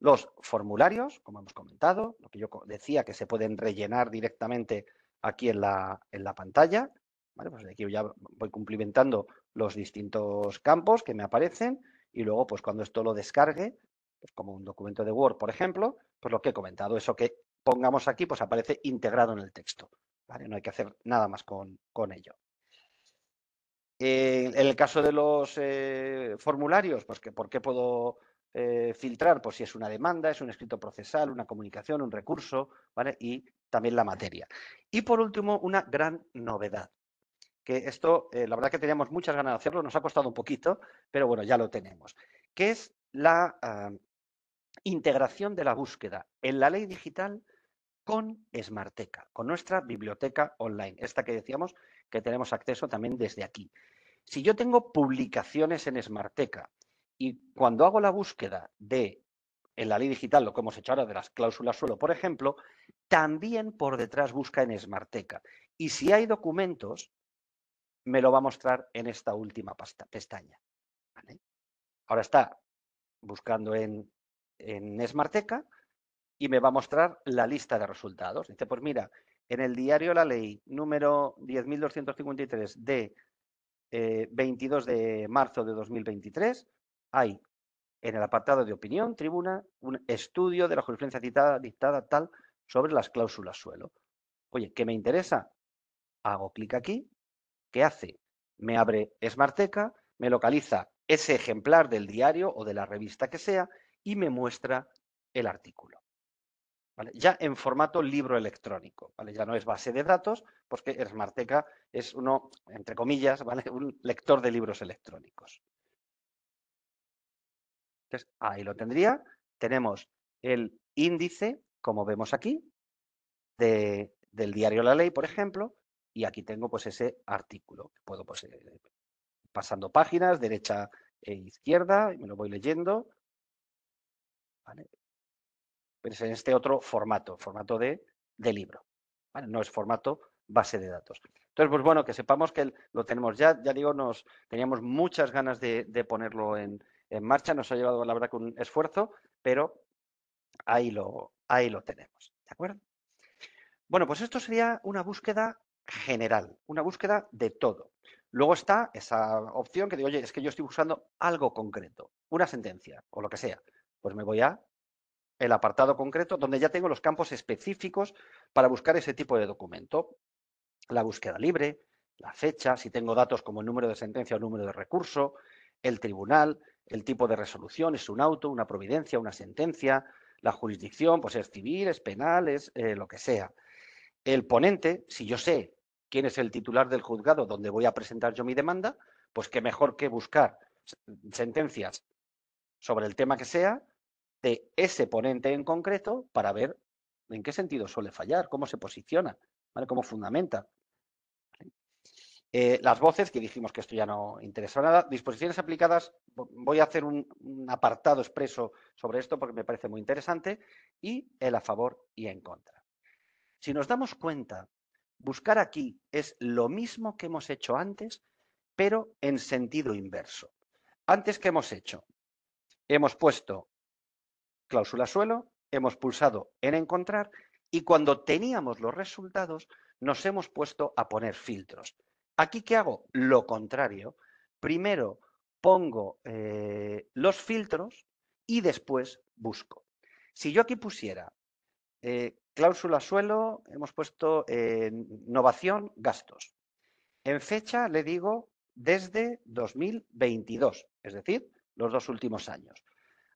Los formularios, como hemos comentado, lo que yo decía que se pueden rellenar directamente aquí en la, pantalla. ¿vale? Pues aquí ya voy cumplimentando los distintos campos que me aparecen y luego, pues cuando esto lo descargue, pues como un documento de Word, por ejemplo, pues lo que he comentado, eso que pongamos aquí, pues aparece integrado en el texto. ¿vale? No hay que hacer nada más con, con ello. Eh, en el caso de los eh, formularios, pues que, ¿por qué puedo eh, filtrar? Pues si es una demanda, es un escrito procesal, una comunicación, un recurso, ¿vale? Y también la materia. Y por último, una gran novedad. Que esto, la verdad que teníamos muchas ganas de hacerlo, nos ha costado un poquito, pero bueno, ya lo tenemos. Que es la ah, integración de la búsqueda en la ley digital con Smarteca, con nuestra biblioteca online, esta que decíamos que tenemos acceso también desde aquí. Si yo tengo publicaciones en Smarteca y cuando hago la búsqueda de, en la ley digital, lo que hemos hecho ahora de las cláusulas suelo, por ejemplo, también por detrás busca en Smarteca. Y si hay documentos, me lo va a mostrar en esta última pestaña. Ahora está buscando en, en Smarteca, y me va a mostrar la lista de resultados. Dice, pues mira, en el diario La Ley número 10.253 de 22 eh, de marzo de 2023 hay en el apartado de opinión, tribuna, un estudio de la jurisprudencia citada, dictada tal sobre las cláusulas suelo. Oye, ¿qué me interesa? Hago clic aquí. ¿Qué hace? Me abre Smarteca, me localiza ese ejemplar del diario o de la revista que sea y me muestra el artículo. Ya en formato libro electrónico, Ya no es base de datos, porque Smarteca es uno, entre comillas, [laughs] Un lector de libros electrónicos. Entonces, ahí lo tendría. Tenemos el índice, como vemos aquí, del diario La Ley, por ejemplo, y aquí tengo pues ese artículo. puedo pues, eh, pasando páginas, derecha e izquierda, y me lo voy leyendo. ¿Vale? pero es en este otro formato, formato de, libro. No es formato base de datos. Entonces, pues bueno, que sepamos que lo tenemos ya. Ya digo, nos teníamos muchas ganas de, ponerlo en, marcha. Nos ha llevado, la verdad, que un esfuerzo, pero ahí lo, ahí lo tenemos. ¿De acuerdo? Bueno, pues esto sería una búsqueda general, una búsqueda de todo. Luego está esa opción que digo, oye, es que yo estoy buscando algo concreto, una sentencia o lo que sea. Pues me voy a el apartado concreto, donde ya tengo los campos específicos para buscar ese tipo de documento. La búsqueda libre, la fecha, si tengo datos como el número de sentencia o el número de recurso, el tribunal, el tipo de resolución, es un auto, una providencia, una sentencia, la jurisdicción, pues es civil, es penal, es eh, lo que sea. El ponente, si yo sé quién es el titular del juzgado donde voy a presentar yo mi demanda, pues qué mejor que buscar sentencias sobre el tema que sea de ese ponente en concreto para ver en qué sentido suele fallar, cómo se posiciona, cómo fundamenta. Eh, las voces, que dijimos que esto ya no interesa nada. Disposiciones aplicadas, voy a hacer un, apartado expreso sobre esto porque me parece muy interesante. Y el a favor y en contra. Si nos damos cuenta, buscar aquí es lo mismo que hemos hecho antes, pero en sentido inverso. Antes, que hemos hecho? Hemos puesto cláusula suelo, hemos pulsado en encontrar y cuando teníamos los resultados nos hemos puesto a poner filtros. Aquí ¿qué hago? Lo contrario. Primero pongo eh, los filtros y después busco. Si yo aquí pusiera eh, cláusula suelo, hemos puesto eh, innovación, gastos. En fecha le digo desde 2022, es decir, los dos últimos años.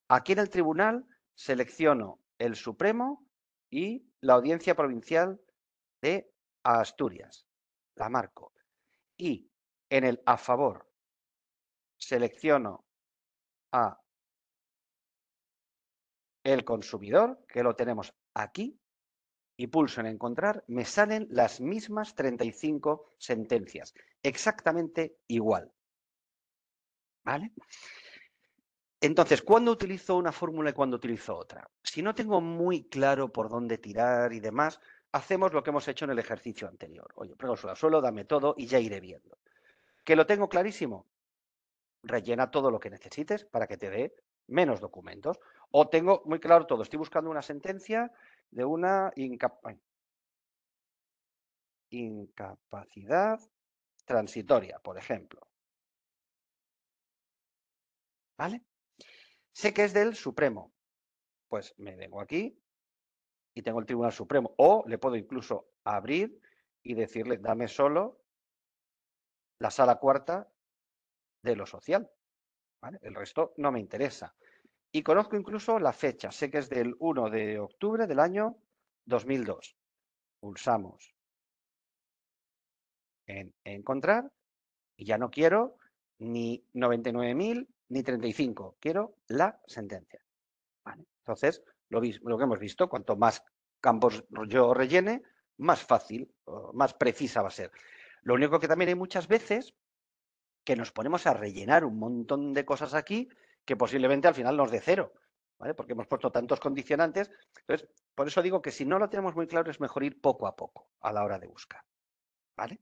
Aquí en el tribunal selecciono el Supremo y la Audiencia Provincial de Asturias. La marco. Y en el a favor selecciono a el consumidor, que lo tenemos aquí, y pulso en encontrar, me salen las mismas 35 sentencias, exactamente igual. ¿Vale? Entonces, ¿cuándo utilizo una fórmula y cuándo utilizo otra? Si no tengo muy claro por dónde tirar y demás, hacemos lo que hemos hecho en el ejercicio anterior. Oye, pruebo al suelo, dame todo y ya iré viendo. ¿Que lo tengo clarísimo? Rellena todo lo que necesites para que te dé menos documentos. O tengo muy claro todo, estoy buscando una sentencia de una incapacidad transitoria, por ejemplo. ¿Vale? Sé que es del Supremo. Pues me vengo aquí y tengo el Tribunal Supremo. O le puedo incluso abrir y decirle, dame solo la sala cuarta de lo social. El resto no me interesa. Y conozco incluso la fecha. Sé que es del 1 de octubre del año 2002. Pulsamos en encontrar y ya no quiero ni 99.000 ni 35, quiero la sentencia. Entonces, lo, lo, que hemos visto, cuanto más campos yo rellene, más fácil, más precisa va a ser. Lo único que también hay muchas veces que nos ponemos a rellenar un montón de cosas aquí que posiblemente al final nos dé cero, ¿vale? Porque hemos puesto tantos condicionantes. Entonces, por eso digo que si no lo tenemos muy claro es mejor ir poco a poco a la hora de buscar, ¿vale?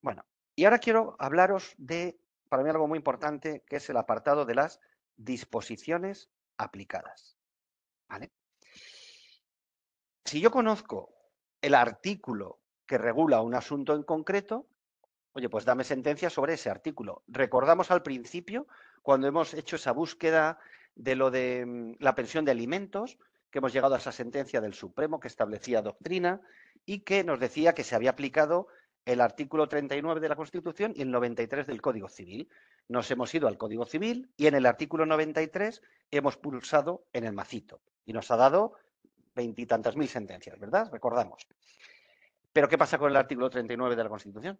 Bueno, y ahora quiero hablaros de para mí algo muy importante, que es el apartado de las disposiciones aplicadas. Si yo conozco el artículo que regula un asunto en concreto, oye, pues dame sentencia sobre ese artículo. Recordamos al principio, cuando hemos hecho esa búsqueda de lo de mm, la pensión de alimentos, que hemos llegado a esa sentencia del Supremo que establecía doctrina y que nos decía que se había aplicado el artículo 39 de la Constitución y el 93 del Código Civil. Nos hemos ido al Código Civil y en el artículo 93 hemos pulsado en el macito y nos ha dado veintitantas mil sentencias, ¿verdad? Recordamos. Pero ¿qué pasa con el artículo 39 de la Constitución?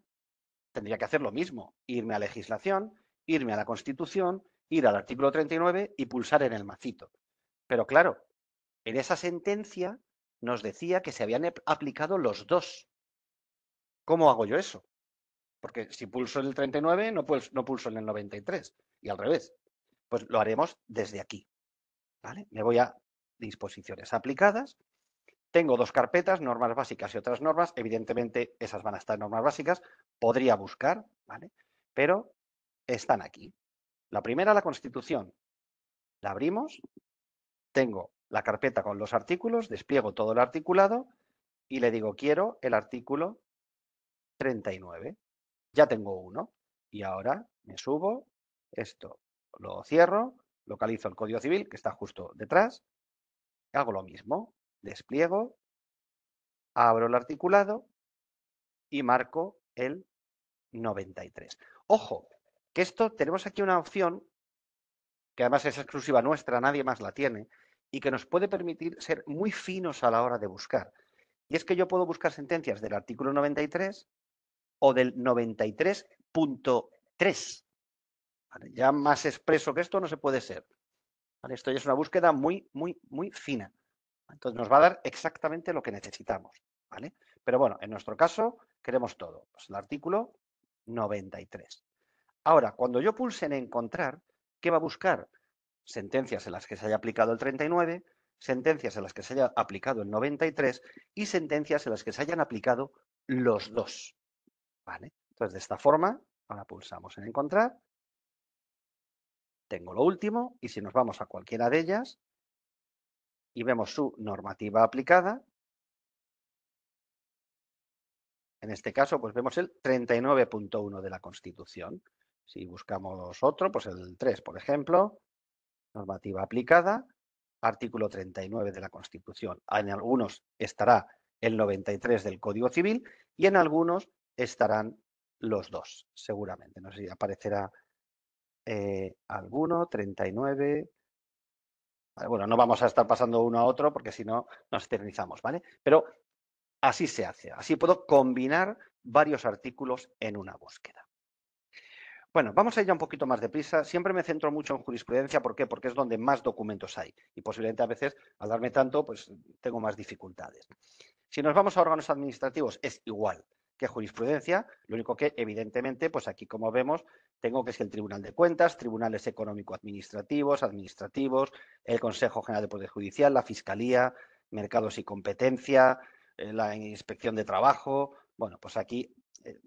Tendría que hacer lo mismo, irme a legislación, irme a la Constitución, ir al artículo 39 y pulsar en el macito. Pero claro, en esa sentencia nos decía que se habían aplicado los dos ¿Cómo hago yo eso? Porque si pulso el 39, no, pulso, no pulso en el 93 y al revés. Pues lo haremos desde aquí. ¿vale? Me voy a disposiciones aplicadas. Tengo dos carpetas, normas básicas y otras normas. Evidentemente, esas van a estar normas básicas. Podría buscar, ¿vale? Pero están aquí. La primera, la constitución. La abrimos. Tengo la carpeta con los artículos, despliego todo el articulado y le digo quiero el artículo 39. Ya tengo uno. Y ahora me subo, esto lo cierro, localizo el código civil que está justo detrás, hago lo mismo, despliego, abro el articulado y marco el 93. Ojo, que esto tenemos aquí una opción que además es exclusiva nuestra, nadie más la tiene, y que nos puede permitir ser muy finos a la hora de buscar. Y es que yo puedo buscar sentencias del artículo 93 o del 93.3. Ya más expreso que esto no se puede ser. Esto ya es una búsqueda muy, muy, muy fina. Entonces nos va a dar exactamente lo que necesitamos. ¿vale? Pero bueno, en nuestro caso queremos todo. Pues el artículo 93. Ahora, cuando yo pulse en encontrar, ¿qué va a buscar? Sentencias en las que se haya aplicado el 39, sentencias en las que se haya aplicado el 93 y sentencias en las que se hayan aplicado los dos. Vale. Entonces, de esta forma, ahora pulsamos en encontrar. Tengo lo último y si nos vamos a cualquiera de ellas y vemos su normativa aplicada, en este caso, pues vemos el 39.1 de la Constitución. Si buscamos otro, pues el 3, por ejemplo, normativa aplicada, artículo 39 de la Constitución. En algunos estará el 93 del Código Civil y en algunos estarán los dos, seguramente. No sé si aparecerá eh, alguno, 39. bueno, no vamos a estar pasando uno a otro porque si no nos eternizamos, ¿vale? Pero así se hace. Así puedo combinar varios artículos en una búsqueda. Bueno, vamos a ir ya un poquito más deprisa. Siempre me centro mucho en jurisprudencia. ¿Por qué? Porque es donde más documentos hay. Y posiblemente a veces, al darme tanto, pues tengo más dificultades. Si nos vamos a órganos administrativos, es igual. ¿Qué jurisprudencia, lo único que evidentemente, pues aquí como vemos, tengo que es el Tribunal de Cuentas, tribunales económico-administrativos, administrativos, el Consejo General de Poder Judicial, la Fiscalía, Mercados y Competencia, eh, la Inspección de Trabajo. Bueno, pues aquí,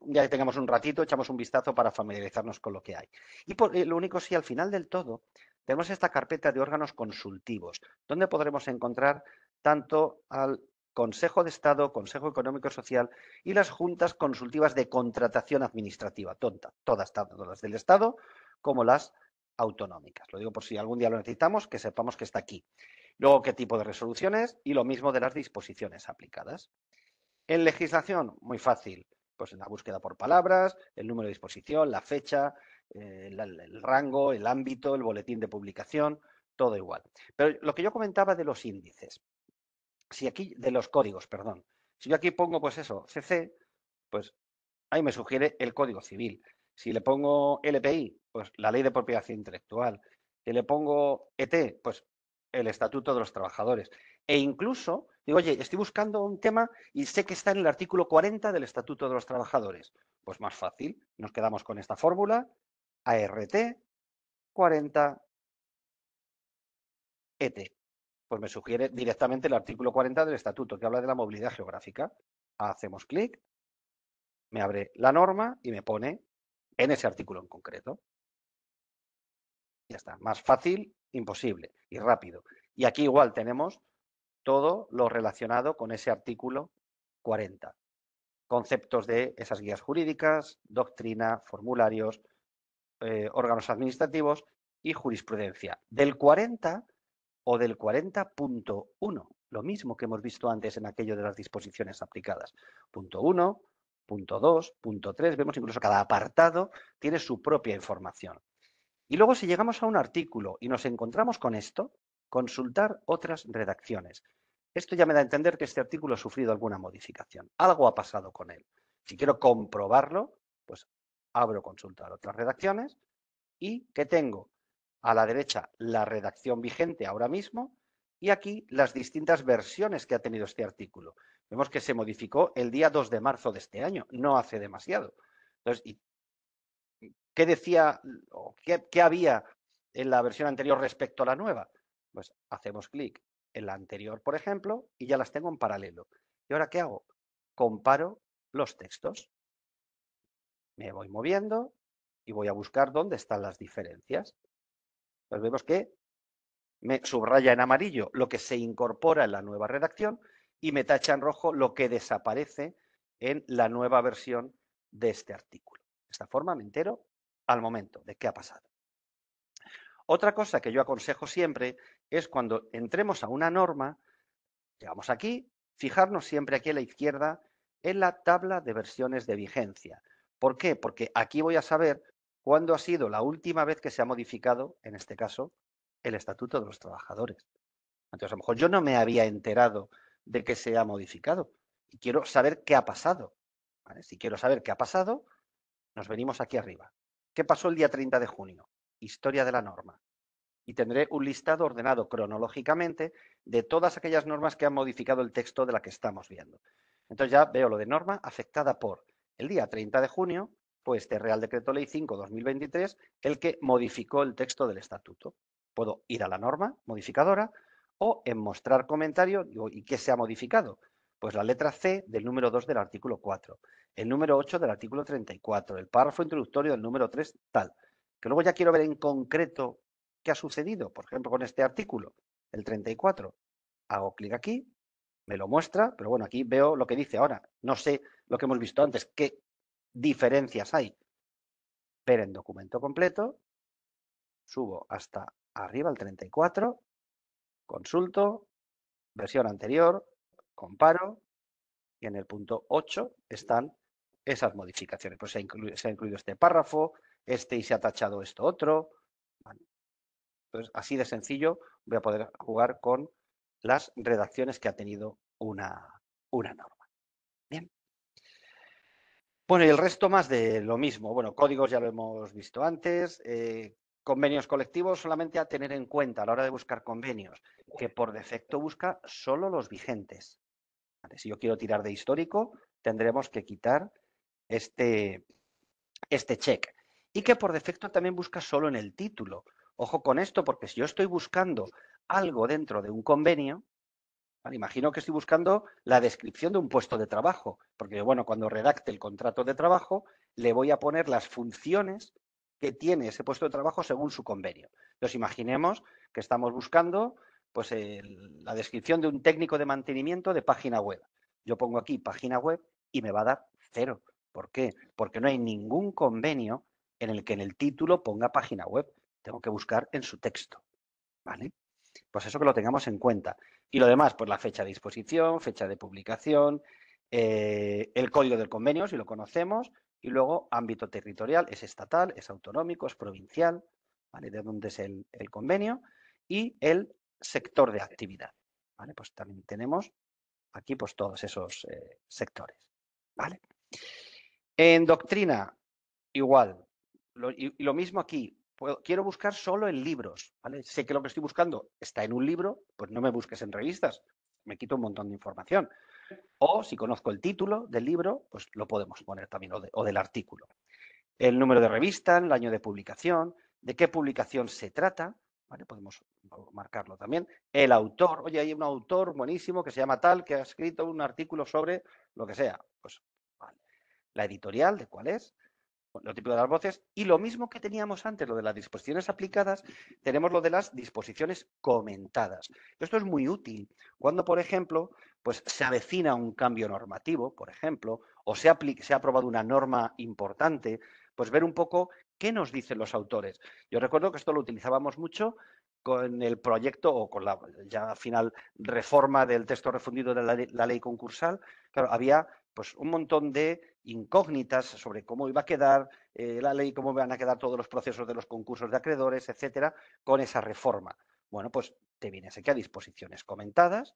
ya eh, que tengamos un ratito, echamos un vistazo para familiarizarnos con lo que hay. Y lo único, sí, al final del todo, tenemos esta carpeta de órganos consultivos, donde podremos encontrar tanto al Consejo de Estado, Consejo Económico y Social y las juntas consultivas de contratación administrativa, tonta, todas, tanto las del Estado como las autonómicas. Lo digo por si algún día lo necesitamos, que sepamos que está aquí. Luego, qué tipo de resoluciones y lo mismo de las disposiciones aplicadas. En legislación, muy fácil, pues en la búsqueda por palabras, el número de disposición, la fecha, eh, el rango, el ámbito, el boletín de publicación, todo igual. Pero lo que yo comentaba de los índices, si aquí, de los códigos, perdón. Si yo aquí pongo, pues eso, CC, pues ahí me sugiere el Código Civil. Si le pongo LPI, pues la Ley de Propiedad Intelectual. Si le pongo ET, pues el Estatuto de los Trabajadores. E incluso, digo, oye, estoy buscando un tema y sé que está en el artículo 40 del Estatuto de los Trabajadores. Pues más fácil, nos quedamos con esta fórmula, ART 40 ET pues me sugiere directamente el artículo 40 del estatuto que habla de la movilidad geográfica. Hacemos clic, me abre la norma y me pone en ese artículo en concreto. Ya está, más fácil, imposible y rápido. Y aquí igual tenemos todo lo relacionado con ese artículo 40. Conceptos de esas guías jurídicas, doctrina, formularios, eh, órganos administrativos y jurisprudencia. Del 40 o del 40.1, lo mismo que hemos visto antes en aquello de las disposiciones aplicadas. Punto 1, punto 2, punto 3, vemos incluso cada apartado tiene su propia información. Y luego si llegamos a un artículo y nos encontramos con esto, consultar otras redacciones. Esto ya me da a entender que este artículo ha sufrido alguna modificación. Algo ha pasado con él. Si quiero comprobarlo, pues abro consultar otras redacciones y ¿qué tengo? a la derecha la redacción vigente ahora mismo y aquí las distintas versiones que ha tenido este artículo. Vemos que se modificó el día 2 de marzo de este año, no hace demasiado. Entonces, ¿qué decía o qué, qué había en la versión anterior respecto a la nueva? Pues hacemos clic en la anterior, por ejemplo, y ya las tengo en paralelo. ¿Y ahora qué hago? Comparo los textos. Me voy moviendo y voy a buscar dónde están las diferencias. Pues vemos que me subraya en amarillo lo que se incorpora en la nueva redacción y me tacha en rojo lo que desaparece en la nueva versión de este artículo. De esta forma me entero al momento de qué ha pasado. Otra cosa que yo aconsejo siempre es cuando entremos a una norma, llegamos aquí, fijarnos siempre aquí a la izquierda en la tabla de versiones de vigencia. ¿Por qué? Porque aquí voy a saber ¿Cuándo ha sido la última vez que se ha modificado, en este caso, el Estatuto de los Trabajadores? Entonces, a lo mejor yo no me había enterado de que se ha modificado y quiero saber qué ha pasado. Si quiero saber qué ha pasado, nos venimos aquí arriba. ¿Qué pasó el día 30 de junio? Historia de la norma. Y tendré un listado ordenado cronológicamente de todas aquellas normas que han modificado el texto de la que estamos viendo. Entonces ya veo lo de norma afectada por el día 30 de junio, este Real Decreto Ley 5-2023 el que modificó el texto del estatuto. Puedo ir a la norma modificadora o en mostrar comentario, digo, ¿y qué se ha modificado? Pues la letra C del número 2 del artículo 4, el número 8 del artículo 34, el párrafo introductorio del número 3, tal. Que luego ya quiero ver en concreto qué ha sucedido, por ejemplo, con este artículo, el 34. Hago clic aquí, me lo muestra, pero bueno, aquí veo lo que dice ahora. No sé lo que hemos visto antes, qué diferencias hay. Pero en documento completo subo hasta arriba al 34, consulto, versión anterior, comparo y en el punto 8 están esas modificaciones. Pues se ha, incluido, este párrafo, este y se ha tachado esto otro. Entonces, así de sencillo voy a poder jugar con las redacciones que ha tenido una, una norma. Bueno, y el resto más de lo mismo. Bueno, códigos ya lo hemos visto antes. Eh, convenios colectivos solamente a tener en cuenta a la hora de buscar convenios, que por defecto busca solo los vigentes. si yo quiero tirar de histórico, tendremos que quitar este, este check. Y que por defecto también busca solo en el título. Ojo con esto, porque si yo estoy buscando algo dentro de un convenio, imagino que estoy buscando la descripción de un puesto de trabajo, porque bueno, cuando redacte el contrato de trabajo, le voy a poner las funciones que tiene ese puesto de trabajo según su convenio. Entonces, imaginemos que estamos buscando pues, la descripción de un técnico de mantenimiento de página web. Yo pongo aquí página web y me va a dar cero. ¿Por qué? Porque no hay ningún convenio en el que en el título ponga página web. Tengo que buscar en su texto. ¿Vale? pues eso que lo tengamos en cuenta. Y lo demás, pues la fecha de disposición, fecha de publicación, eh, el código del convenio, si lo conocemos, y luego ámbito territorial, es estatal, es autonómico, es provincial, ¿vale? De dónde es el, convenio, y el sector de actividad, ¿vale? Pues también tenemos aquí pues todos esos eh, sectores, ¿vale? En doctrina, igual, y lo mismo aquí, quiero buscar solo en libros, ¿vale? Sé que lo que estoy buscando está en un libro, pues no me busques en revistas, me quito un montón de información. O si conozco el título del libro, pues lo podemos poner también, o, o del artículo. El número de revista, el año de publicación, de qué publicación se trata, ¿vale? Podemos marcarlo también. El autor, oye, hay un autor buenísimo que se llama tal, que ha escrito un artículo sobre lo que sea. Pues, vale. La editorial, ¿de cuál es? lo típico de las voces, y lo mismo que teníamos antes, lo de las disposiciones aplicadas, tenemos lo de las disposiciones comentadas. Esto es muy útil cuando, por ejemplo, pues se avecina un cambio normativo, por ejemplo, o se, se ha aprobado una norma importante, pues ver un poco qué nos dicen los autores. Yo recuerdo que esto lo utilizábamos mucho con el proyecto o con la ya final reforma del texto refundido de la, ley concursal, claro, había pues un montón de incógnitas sobre cómo iba a quedar eh, la ley, cómo van a quedar todos los procesos de los concursos de acreedores, etcétera, con esa reforma. Bueno, pues te vienes aquí a disposiciones comentadas,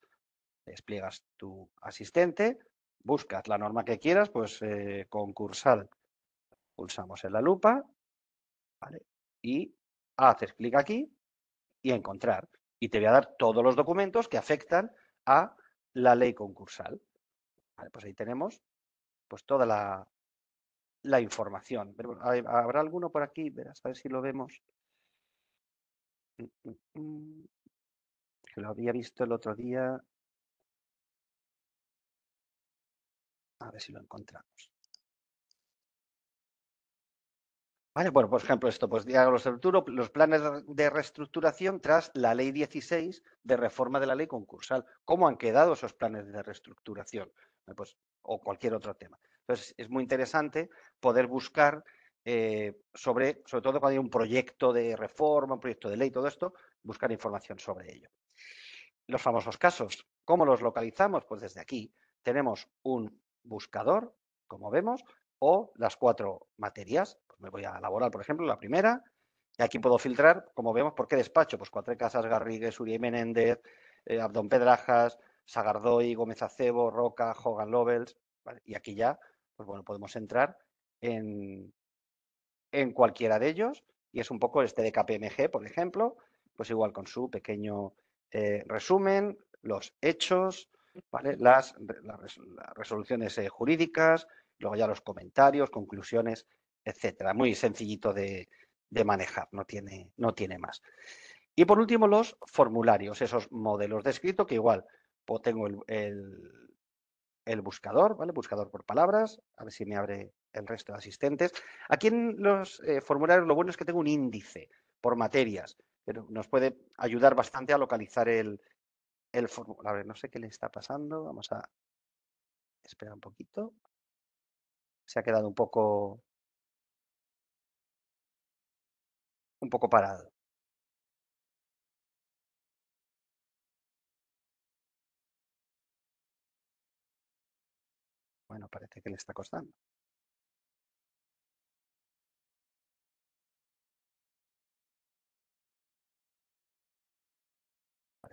despliegas tu asistente, buscas la norma que quieras, pues eh, concursal, pulsamos en la lupa, Y haces clic aquí y encontrar. Y te voy a dar todos los documentos que afectan a la ley concursal. Vale, pues ahí tenemos pues toda la, información. ¿Habrá alguno por aquí? Verás, a ver si lo vemos. Mm, mm, mm. Que lo había visto el otro día. A ver si lo encontramos. Vale, bueno, por ejemplo, esto, pues diálogos los planes de reestructuración tras la ley 16 de reforma de la ley concursal. ¿Cómo han quedado esos planes de reestructuración? Eh, pues, o cualquier otro tema. Entonces, es muy interesante poder buscar eh, sobre, sobre todo cuando hay un proyecto de reforma, un proyecto de ley, todo esto, buscar información sobre ello. Los famosos casos, ¿cómo los localizamos? Pues desde aquí tenemos un buscador, como vemos, o las cuatro materias. Pues me voy a elaborar, por ejemplo, la primera, y aquí puedo filtrar, como vemos, por qué despacho. Pues Cuatro Casas, Garrigues, Uribe Menéndez, eh, Abdón Pedrajas, Sagardoy, Gómez Acebo, Roca, Hogan Lovells, y aquí ya, pues bueno, podemos entrar en, en cualquiera de ellos, y es un poco este de KPMG, por ejemplo, pues igual con su pequeño eh, resumen, los hechos, las, resoluciones eh, jurídicas, luego ya los comentarios, conclusiones, etcétera. Muy sencillito de, de manejar, no tiene, no tiene más. Y por último, los formularios, esos modelos de escrito que igual o tengo el, buscador, ¿vale? Buscador por palabras, a ver si me abre el resto de asistentes. Aquí en los eh, formularios lo bueno es que tengo un índice por materias, pero nos puede ayudar bastante a localizar el, el formulario. No sé qué le está pasando, vamos a esperar un poquito. Se ha quedado un poco un poco parado. Bueno, parece que le está costando.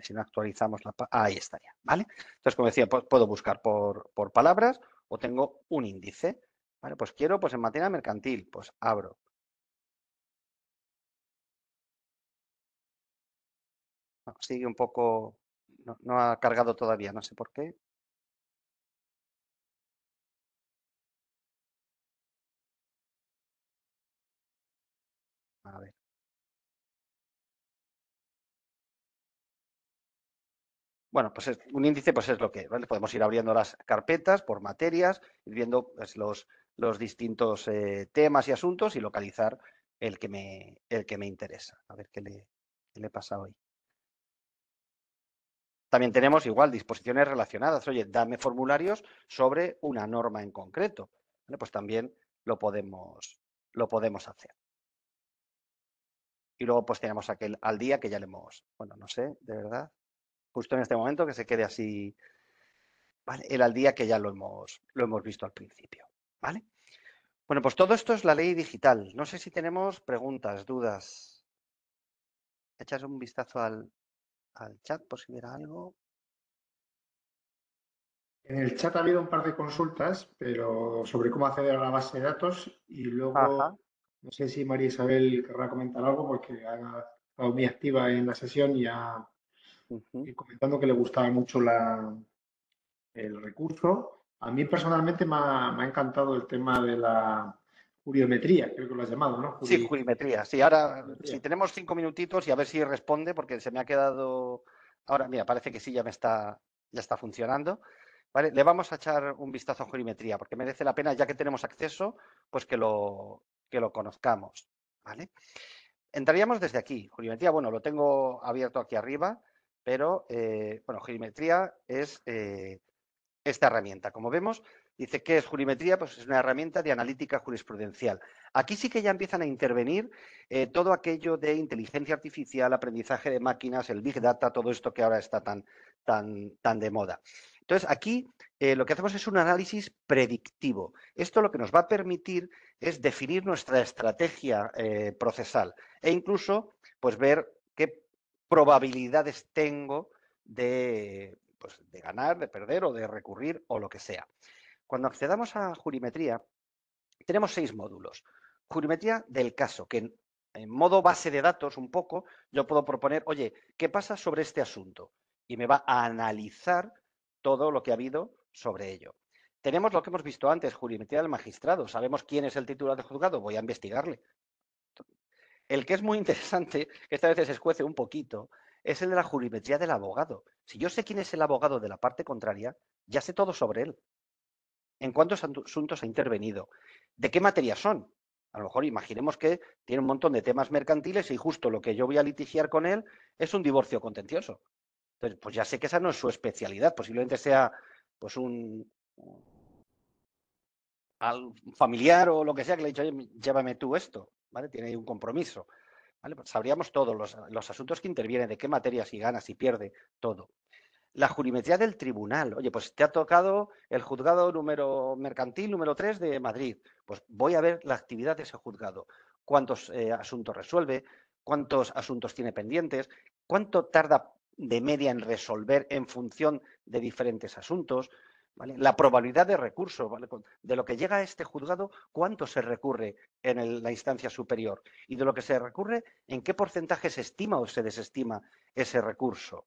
si no actualizamos la... Ahí estaría, ¿vale? Entonces, como decía, puedo buscar por, palabras o tengo un índice. Vale, pues quiero, pues en materia mercantil, pues abro. sigue un poco, no, ha cargado todavía, no sé por qué. Bueno, pues un índice pues es lo que ¿vale? podemos ir abriendo las carpetas por materias, ir viendo pues, los, distintos eh, temas y asuntos y localizar el que me, el que me interesa. A ver qué le, le pasa hoy. También tenemos igual disposiciones relacionadas. Oye, dame formularios sobre una norma en concreto. Pues también lo podemos, lo podemos hacer. Y luego pues tenemos aquel al día que ya le hemos, bueno, no sé, de verdad, justo en este momento, que se quede así el al día que ya lo hemos, lo hemos visto al principio. ¿vale? Bueno, pues todo esto es la ley digital. No sé si tenemos preguntas, dudas. Echas un vistazo al, chat por si hubiera algo. En el chat ha habido un par de consultas, pero sobre cómo acceder a la base de datos y luego no sé si María Isabel querrá comentar algo porque ha estado muy activa en la sesión y ha, comentando que le gustaba mucho la, el recurso. A mí personalmente me ha, encantado el tema de la juriometría, creo que lo has llamado, ¿no? Sí, jurimetría. Sí, ahora, si tenemos cinco minutitos y a ver si responde, porque se me ha quedado. Ahora, mira, parece que sí, ya me está, ya está funcionando. Vale, le vamos a echar un vistazo a jurimetría, porque merece la pena, ya que tenemos acceso, pues que lo, que lo conozcamos. ¿vale? Entraríamos desde aquí. Jurimetría, bueno, lo tengo abierto aquí arriba pero eh, bueno, jurimetría es eh, esta herramienta. Como vemos, dice que es jurimetría, pues es una herramienta de analítica jurisprudencial. Aquí sí que ya empiezan a intervenir eh, todo aquello de inteligencia artificial, aprendizaje de máquinas, el big data, todo esto que ahora está tan, tan, tan de moda. Entonces, aquí lo que hacemos es un análisis predictivo. Esto lo que nos va a permitir es definir nuestra estrategia procesal e incluso pues, ver probabilidades tengo pues, de, ganar, de perder o de recurrir o lo que sea. Cuando accedamos a jurimetría, tenemos seis módulos. Jurimetría del caso, que en, modo base de datos un poco, yo puedo proponer, oye, ¿qué pasa sobre este asunto? Y me va a analizar todo lo que ha habido sobre ello. Tenemos lo que hemos visto antes, jurimetría del magistrado. Sabemos quién es el titular de juzgado, voy a investigarle. El que es muy interesante, que esta vez se escuece un poquito, es el de la jurimetría del abogado. Si yo sé quién es el abogado de la parte contraria, ya sé todo sobre él. ¿En cuántos asuntos ha intervenido? ¿De qué materia son? A lo mejor imaginemos que tiene un montón de temas mercantiles y justo lo que yo voy a litigiar con él es un divorcio contencioso. Entonces, pues ya sé que esa no es su especialidad, posiblemente sea pues un, familiar o lo que sea que le haya dicho, llévame tú esto. Tiene ahí un compromiso. Pues sabríamos todos los, asuntos que intervienen, de qué materia si gana, si pierde, todo. La jurimetría del tribunal. Oye, pues te ha tocado el juzgado número mercantil número 3 de Madrid. Pues voy a ver la actividad de ese juzgado. ¿Cuántos eh, asuntos resuelve? ¿Cuántos asuntos tiene pendientes? ¿Cuánto tarda de media en resolver en función de diferentes asuntos? La probabilidad de recurso, de lo que llega a este juzgado, cuánto se recurre en la instancia superior y de lo que se recurre, en qué porcentaje se estima o se desestima ese recurso.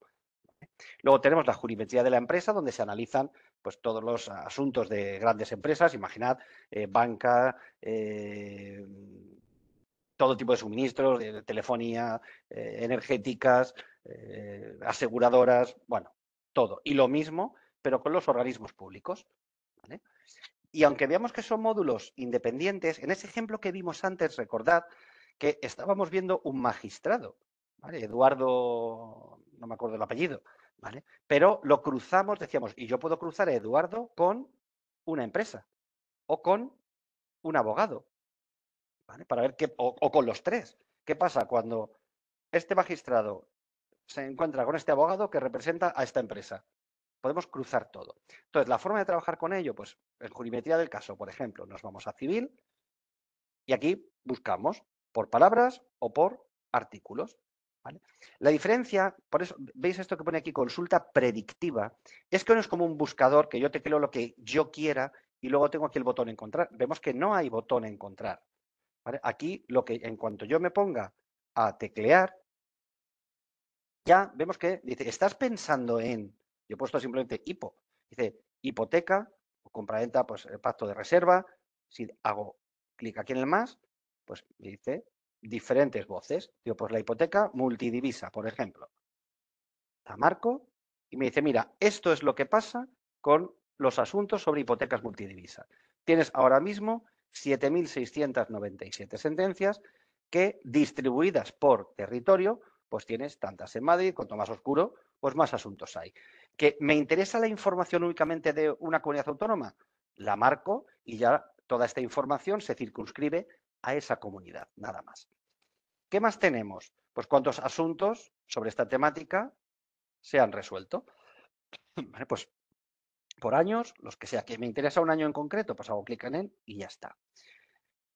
Luego tenemos la jurimetría de la empresa, donde se analizan pues, todos los asuntos de grandes empresas, imaginad, eh, banca, eh, todo tipo de suministros, de telefonía, eh, energéticas, aseguradoras, bueno, todo. Y lo mismo pero con los organismos públicos. Y aunque veamos que son módulos independientes, en ese ejemplo que vimos antes, recordad que estábamos viendo un magistrado, Eduardo, no me acuerdo el apellido, ¿vale? Pero lo cruzamos, decíamos, y yo puedo cruzar a Eduardo con una empresa o con un abogado, ¿vale? Para ver qué, o con los tres. ¿Qué pasa cuando este magistrado se encuentra con este abogado que representa a esta empresa? podemos cruzar todo. Entonces, la forma de trabajar con ello, pues en jurimetría del caso, por ejemplo, nos vamos a civil y aquí buscamos por palabras o por artículos. La diferencia, por eso, veis esto que pone aquí consulta predictiva, es que no es como un buscador que yo tecleo lo que yo quiera y luego tengo aquí el botón encontrar. Vemos que no hay botón encontrar. Aquí, lo que en cuanto yo me ponga a teclear, ya vemos que dice, estás pensando en yo he puesto simplemente hipo. Dice hipoteca o compraventa, pues el pacto de reserva. Si hago clic aquí en el más, pues me dice diferentes voces. Digo, pues la hipoteca multidivisa, por ejemplo. La marco y me dice, mira, esto es lo que pasa con los asuntos sobre hipotecas multidivisas. Tienes ahora mismo 7.697 sentencias que distribuidas por territorio, pues tienes tantas en Madrid, cuanto más oscuro, pues más asuntos hay. ¿Que me interesa la información únicamente de una comunidad autónoma? La marco y ya toda esta información se circunscribe a esa comunidad, nada más. ¿Qué más tenemos? Pues cuántos asuntos sobre esta temática se han resuelto. [clears throat] pues por años, los que sea, que me interesa un año en concreto, pues hago clic en él y ya está.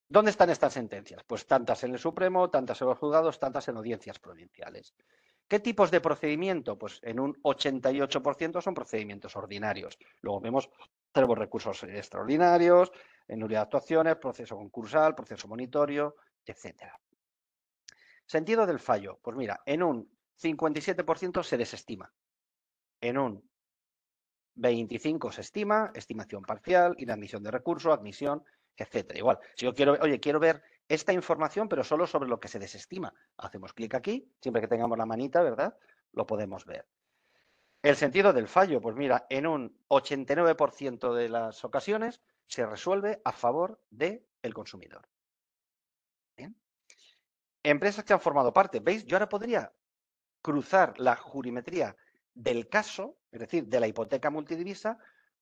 ¿Dónde están estas sentencias? Pues tantas en el Supremo, tantas en los juzgados, tantas en audiencias provinciales. ¿Qué tipos de procedimiento? Pues en un 88% son procedimientos ordinarios. Luego vemos, tenemos recursos extraordinarios, en unidad de actuaciones, proceso concursal, proceso monitorio, etcétera. Sentido del fallo. Pues mira, en un 57% se desestima. En un 25 se estima, estimación parcial, inadmisión de recursos, admisión, etcétera. Igual, si yo quiero, oye, quiero ver esta información, pero solo sobre lo que se desestima. Hacemos clic aquí, siempre que tengamos la manita, ¿verdad? Lo podemos ver. El sentido del fallo, pues mira, en un 89% de las ocasiones se resuelve a favor del consumidor. ¿Bien? Empresas que han formado parte, ¿veis? Yo ahora podría cruzar la jurimetría del caso, es decir, de la hipoteca multidivisa,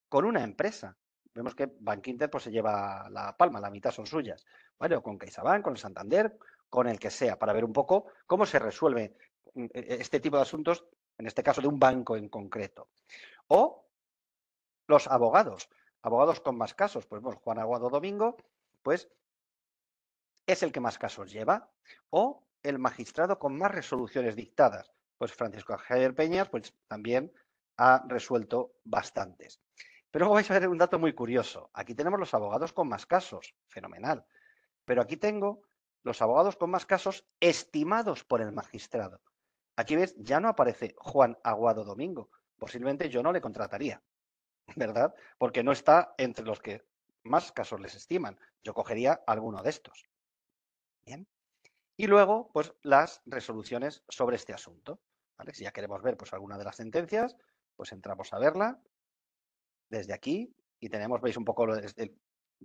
con una empresa vemos que Bankinter pues, se lleva la palma, la mitad son suyas, Bueno, con CaixaBank, con Santander, con el que sea, para ver un poco cómo se resuelve mm, e, e, este tipo de asuntos, en este caso de un banco en concreto. O los abogados, abogados con más casos, pues Juan Aguado Domingo, pues es el que más casos lleva, o el magistrado con más resoluciones dictadas, pues Francisco Javier Peñas, pues también ha resuelto bastantes. Pero luego vais a ver un dato muy curioso. Aquí tenemos los abogados con más casos, fenomenal. Pero aquí tengo los abogados con más casos estimados por el magistrado. Aquí ves, ya no aparece Juan Aguado Domingo. Posiblemente yo no le contrataría, [laughs] ¿verdad? Porque no está entre los que más casos les estiman. Yo cogería alguno de estos. Bien. Y luego, pues las resoluciones sobre este asunto. Si ya queremos ver pues, alguna de las sentencias, pues entramos a verla desde aquí y tenemos, veis un poco,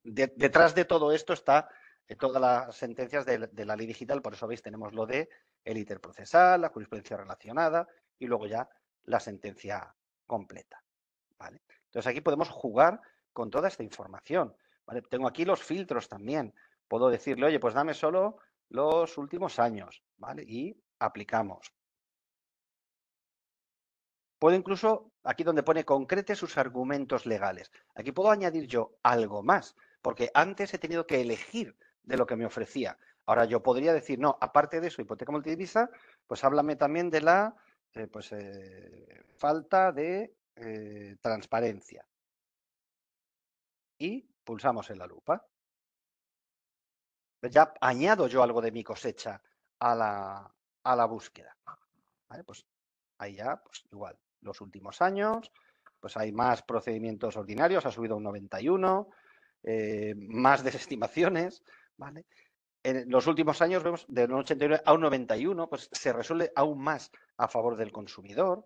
detrás de todo esto está eh, todas las sentencias de, la ley digital, por eso veis, tenemos lo de el procesal, la jurisprudencia relacionada y luego ya la sentencia completa. ¿vale? Entonces aquí podemos jugar con toda esta información. Tengo aquí los filtros también. Puedo decirle, oye, pues dame solo los últimos años, ¿vale? Y aplicamos. Puedo incluso, aquí donde pone concrete sus argumentos legales. Aquí puedo añadir yo algo más, porque antes he tenido que elegir de lo que me ofrecía. Ahora yo podría decir, no, aparte de eso, hipoteca multidivisa, pues háblame también de la eh, pues, eh, falta de eh, transparencia. Y pulsamos en la lupa. Ya añado yo algo de mi cosecha a la, búsqueda. Pues ahí ya, pues igual los últimos años, pues hay más procedimientos ordinarios, ha subido un 91, eh, más [laughs] desestimaciones, ¿vale? En los últimos años vemos de un 89 a un 91, pues se resuelve aún más a favor del consumidor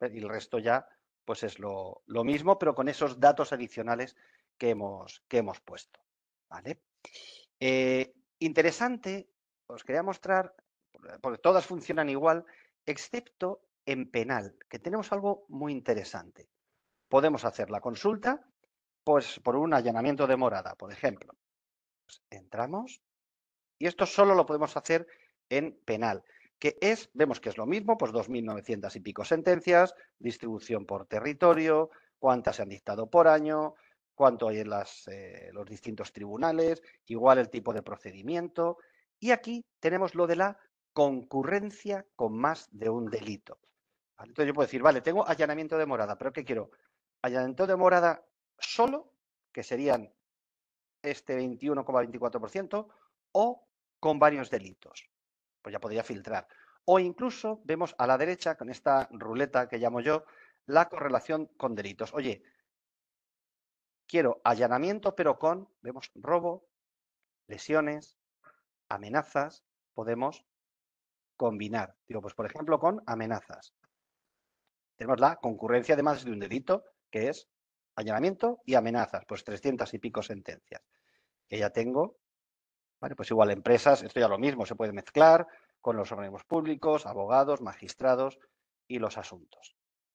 eh, y el resto ya pues es lo, mismo, pero con esos datos adicionales que hemos, que hemos puesto, ¿vale? Eh, interesante, os quería mostrar, porque todas funcionan igual, excepto en penal, que tenemos algo muy interesante. Podemos hacer la consulta pues, por un allanamiento de morada, por ejemplo. Pues, entramos y esto solo lo podemos hacer en penal, que es, vemos que es lo mismo, pues 2.900 y pico sentencias, distribución por territorio, cuántas se han dictado por año, cuánto hay en eh, los distintos tribunales, igual el tipo de procedimiento. Y aquí tenemos lo de la concurrencia con más de un delito. Entonces yo puedo decir, vale, tengo allanamiento de morada, pero ¿qué quiero? Allanamiento de morada solo, que serían este 21,24%, o con varios delitos. Pues ya podría filtrar. O incluso vemos a la derecha, con esta ruleta que llamo yo, la correlación con delitos. Oye, quiero allanamiento, pero con, vemos, robo, lesiones, amenazas, podemos combinar. Digo, pues por ejemplo, con amenazas tenemos la concurrencia además de un delito, que es allanamiento y amenazas, pues 300 y pico sentencias. Que ya tengo, vale, pues igual empresas, esto ya lo mismo, se puede mezclar con los organismos públicos, abogados, magistrados y los asuntos.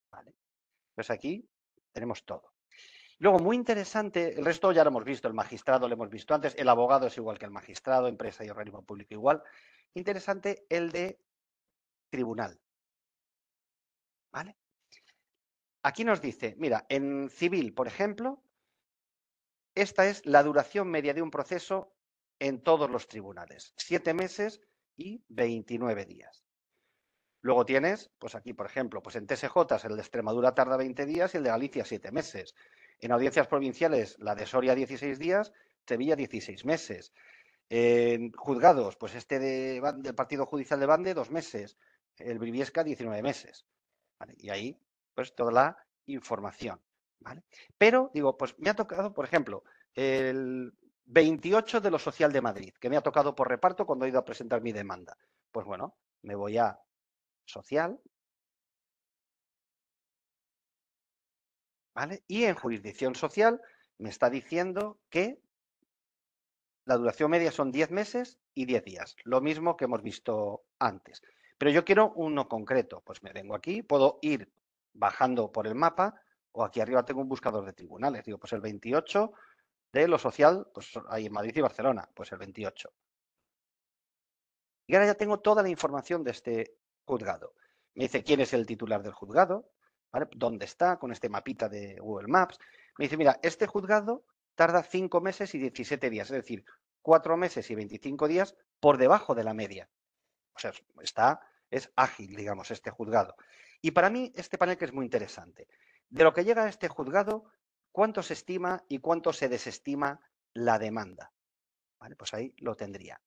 ¿vale? Pues aquí tenemos todo. Luego, muy interesante, el resto ya lo hemos visto, el magistrado lo hemos visto antes, el abogado es igual que el magistrado, empresa y organismo público igual. Interesante el de tribunal. ¿Vale? Aquí nos dice, mira, en civil, por ejemplo, esta es la duración media de un proceso en todos los tribunales, siete meses y 29 días. Luego tienes, pues aquí, por ejemplo, pues en TSJ el de Extremadura tarda 20 días y el de Galicia siete meses. En audiencias provinciales, la de Soria 16 días, Sevilla 16 meses. En juzgados, pues este del Partido Judicial de Bande, dos meses. El Briviesca, 19 meses. y ahí pues toda la información. ¿vale? Pero digo, pues me ha tocado, por ejemplo, el 28 de lo social de Madrid, que me ha tocado por reparto cuando he ido a presentar mi demanda. Pues bueno, me voy a social, ¿Vale? Y en jurisdicción social me está diciendo que la duración media son 10 meses y 10 días, lo mismo que hemos visto antes. Pero yo quiero uno concreto, pues me vengo aquí, puedo ir bajando por el mapa, o aquí arriba tengo un buscador de tribunales. Digo, pues el 28 de lo social, pues ahí en Madrid y Barcelona, pues el 28. Y ahora ya tengo toda la información de este juzgado. Me dice quién es el titular del juzgado, dónde está, con este mapita de Google Maps. Me dice, mira, este juzgado tarda 5 meses y 17 días, es decir, 4 meses y 25 días por debajo de la media. O sea, está, es ágil, digamos, este juzgado. Y para mí este panel que es muy interesante. De lo que llega a este juzgado, ¿cuánto se estima y cuánto se desestima la demanda? Vale, pues ahí lo tendría.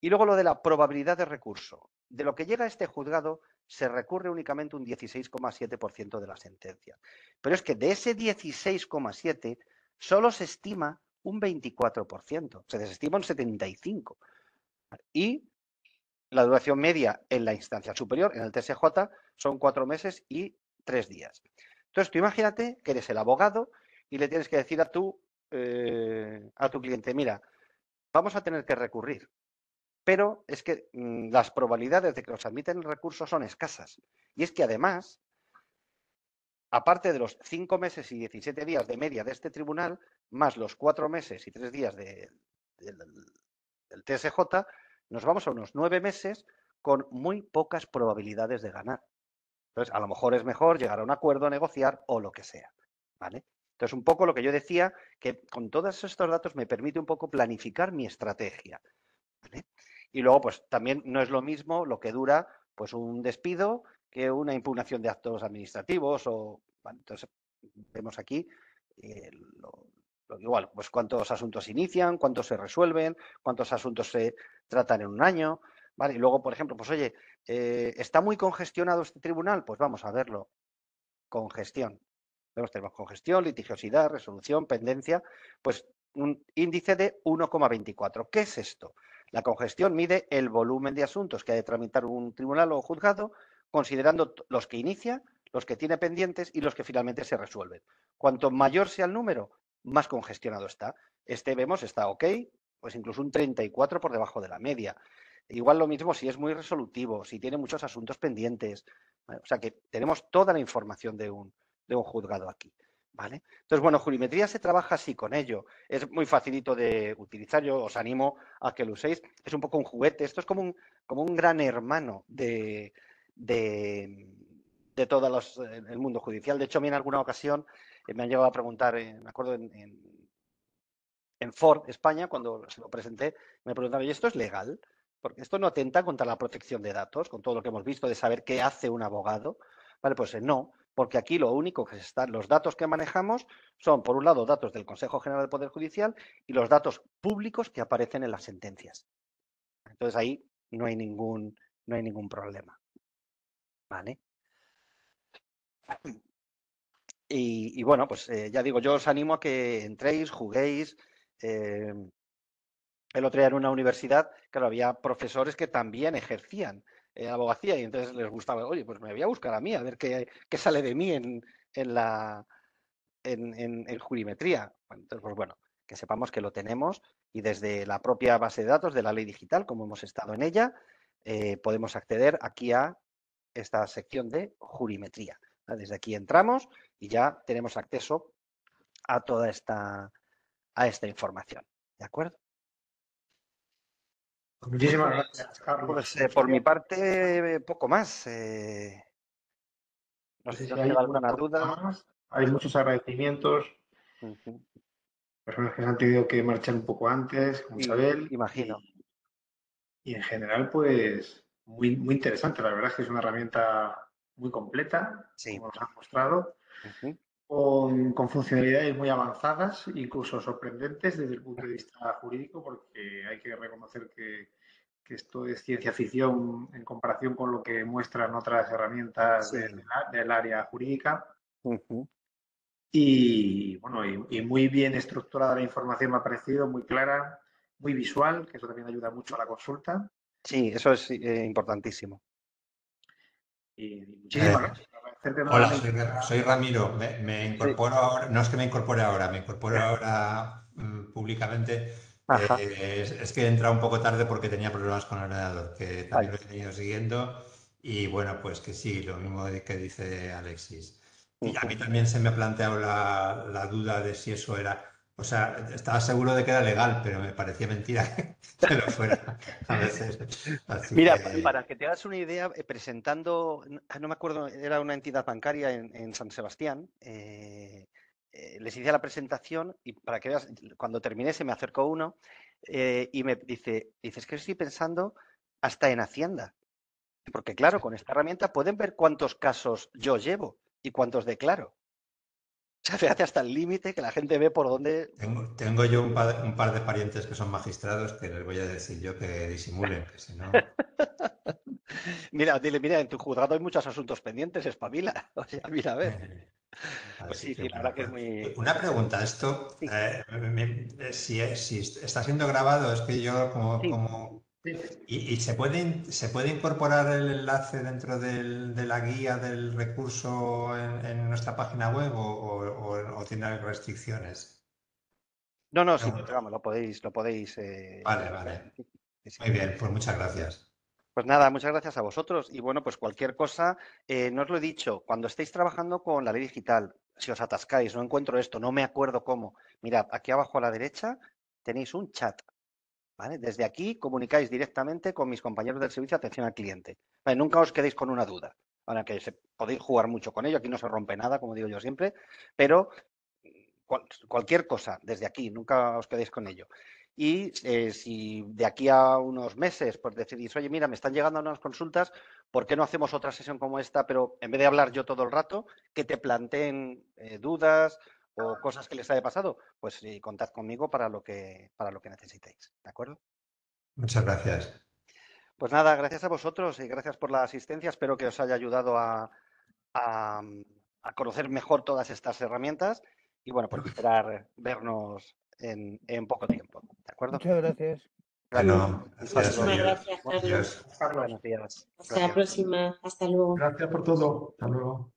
Y luego lo de la probabilidad de recurso. De lo que llega a este juzgado, se recurre únicamente un 16,7% de la sentencia. Pero es que de ese 16,7% solo se estima un 24%, se desestima un 75%. Y la duración media en la instancia superior, en el TSJ, son cuatro meses y tres días. Entonces, tú imagínate que eres el abogado y le tienes que decir a tu, eh, a tu cliente, mira, vamos a tener que recurrir, pero es que mm, las probabilidades de que nos admiten el recurso son escasas. Y es que además, aparte de los cinco meses y 17 días de media de este tribunal, más los cuatro meses y tres días del, del TSJ, nos vamos a unos nueve meses con muy pocas probabilidades de ganar. Entonces, a lo mejor es mejor llegar a un acuerdo, negociar o lo que sea. ¿vale? Entonces, un poco lo que yo decía, que con todos estos datos me permite un poco planificar mi estrategia. Y luego, pues también no es lo mismo lo que dura pues un despido que una impugnación de actos administrativos o entonces vemos aquí eh, igual, pues cuántos asuntos inician, cuántos se resuelven, cuántos asuntos se tratan en un año, ¿vale? Y luego, por ejemplo, pues oye, eh, ¿está muy congestionado este tribunal? Pues vamos a verlo. Congestión. Vemos, tenemos congestión, litigiosidad, resolución, pendencia, pues un índice de 1,24. ¿Qué es esto? La congestión mide el volumen de asuntos que ha de tramitar un tribunal o juzgado, considerando los que inicia, los que tiene pendientes y los que finalmente se resuelven. Cuanto mayor sea el número, más congestionado está. Este vemos está ok, pues incluso un 34 por debajo de la media. Igual lo mismo si es muy resolutivo, si tiene muchos asuntos pendientes. o sea que tenemos toda la información de un, de un juzgado aquí. ¿Vale? Entonces, bueno, jurimetría se trabaja así con ello. Es muy facilito de utilizar, yo os animo a que lo uséis. Es un poco un juguete, esto es como un, como un gran hermano de, de, de todo eh, el mundo judicial. De hecho, a mí en alguna ocasión eh, me han llevado a preguntar, eh, me acuerdo en, Ford, España, cuando se lo presenté, me preguntaron, ¿y esto es legal? Porque esto no atenta contra la protección de datos, con todo lo que hemos visto de saber qué hace un abogado. Vale, pues eh, no, porque aquí lo único que están los datos que manejamos son, por un lado, datos del Consejo General del Poder Judicial y los datos públicos que aparecen en las sentencias. Entonces ahí no hay ningún, no hay ningún problema. ¿Vale? Y, bueno, pues eh, ya digo, yo os animo a que entréis, juguéis. Eh, el otro día en una universidad, claro, había profesores que también ejercían eh, abogacía y entonces les gustaba, oye, pues me voy a buscar a mí, a ver qué, qué sale de mí en, en la en, en, jurimetría. Entonces, pues bueno, que sepamos que lo tenemos y desde la propia base de datos de la ley digital, como hemos estado en ella, podemos acceder aquí a esta sección de jurimetría. Desde aquí entramos y ya tenemos acceso a toda esta, a esta información. ¿De acuerdo? Muchísimas pues, gracias, Carlos. Pues, eh, por mi parte, eh, poco más. Eh. no sé si hay alguna duda. Hay muchos agradecimientos. Personas que se han tenido que marchar un poco antes, como Isabel. Imagino. Y, en general, pues, muy, muy interesante. La verdad es que es una herramienta muy completa, sí. como nos han mostrado con, funcionalidades muy avanzadas, incluso sorprendentes desde el punto de vista jurídico, porque hay que reconocer que, esto es ciencia ficción en comparación con lo que muestran otras herramientas del, área jurídica. Y bueno, y, muy bien estructurada la información me ha parecido, muy clara, muy visual, que eso también ayuda mucho a la consulta. Sí, eso es eh, importantísimo. Y muchísimas gracias. Hola, soy, Ramiro. Me, incorporo ahora, no es que me incorpore ahora, me incorporo ahora mm, públicamente. Eh, es, que he entrado un poco tarde porque tenía problemas con el ordenador, que también lo he venido siguiendo. Y bueno, pues que sí, lo mismo que dice Alexis. Y a mí también se me ha planteado la duda de si eso era o sea, estaba seguro de que era legal, pero me parecía mentira que [laughs] lo fuera Mira, para que te hagas una idea, eh, presentando, ah, no me acuerdo, era una entidad bancaria en, San Sebastián, eh, eh, les hice la presentación y para que veas, cuando terminé se me acercó uno y me dice, dices que estoy pensando hasta en Hacienda. Porque claro, con esta herramienta pueden ver cuántos casos yo llevo y cuántos declaro se hace hasta el límite que la gente ve por dónde. Tengo, yo un par, de parientes que son magistrados que les voy a decir yo que disimulen, que si no. [laughs] mira, dile, mira, en tu juzgado hay muchos asuntos pendientes, espabila. [laughs] O sea, mira, a ver. [laughs] Pues sí, que es muy... Una pregunta, esto, eh, si, está siendo grabado, es que yo como ¿Y, se, puede, se puede incorporar el enlace dentro de la guía del recurso en, nuestra página web o, tiene restricciones? No, no, sí, lo podéis. Lo podéis eh, vale, vale. Muy bien, pues muchas gracias. Pues nada, muchas gracias a vosotros. Y bueno, pues cualquier cosa, eh, no os lo he dicho, cuando estéis trabajando con la ley digital, si os atascáis, no encuentro esto, no me acuerdo cómo, mirad, aquí abajo a la derecha tenéis un chat desde aquí comunicáis directamente con mis compañeros del servicio de atención al cliente. Nunca os quedéis con una duda. Ahora que podéis jugar mucho con ello, aquí no se rompe nada, como digo yo siempre, pero mm, cualquier cosa desde aquí, nunca os quedéis con ello. Y eh, si de aquí a unos meses por pues, decidís, oye, mira, me están llegando unas consultas, ¿por qué no hacemos otra sesión como esta? Pero en vez de hablar yo todo el rato, que te planteen eh, dudas o cosas que les haya pasado, pues contad conmigo para lo que, para lo que necesitéis. ¿De acuerdo? Muchas gracias. Pues nada, gracias a vosotros y gracias por la asistencia. Espero que os haya ayudado a, a, mm, conocer mejor todas estas herramientas y bueno, pues [laughs] esperar vernos en, en poco tiempo. ¿De acuerdo? Muchas gracias. Muchísimas gracias, Hasta la próxima. Hasta luego. Gracias por todo. Hasta luego.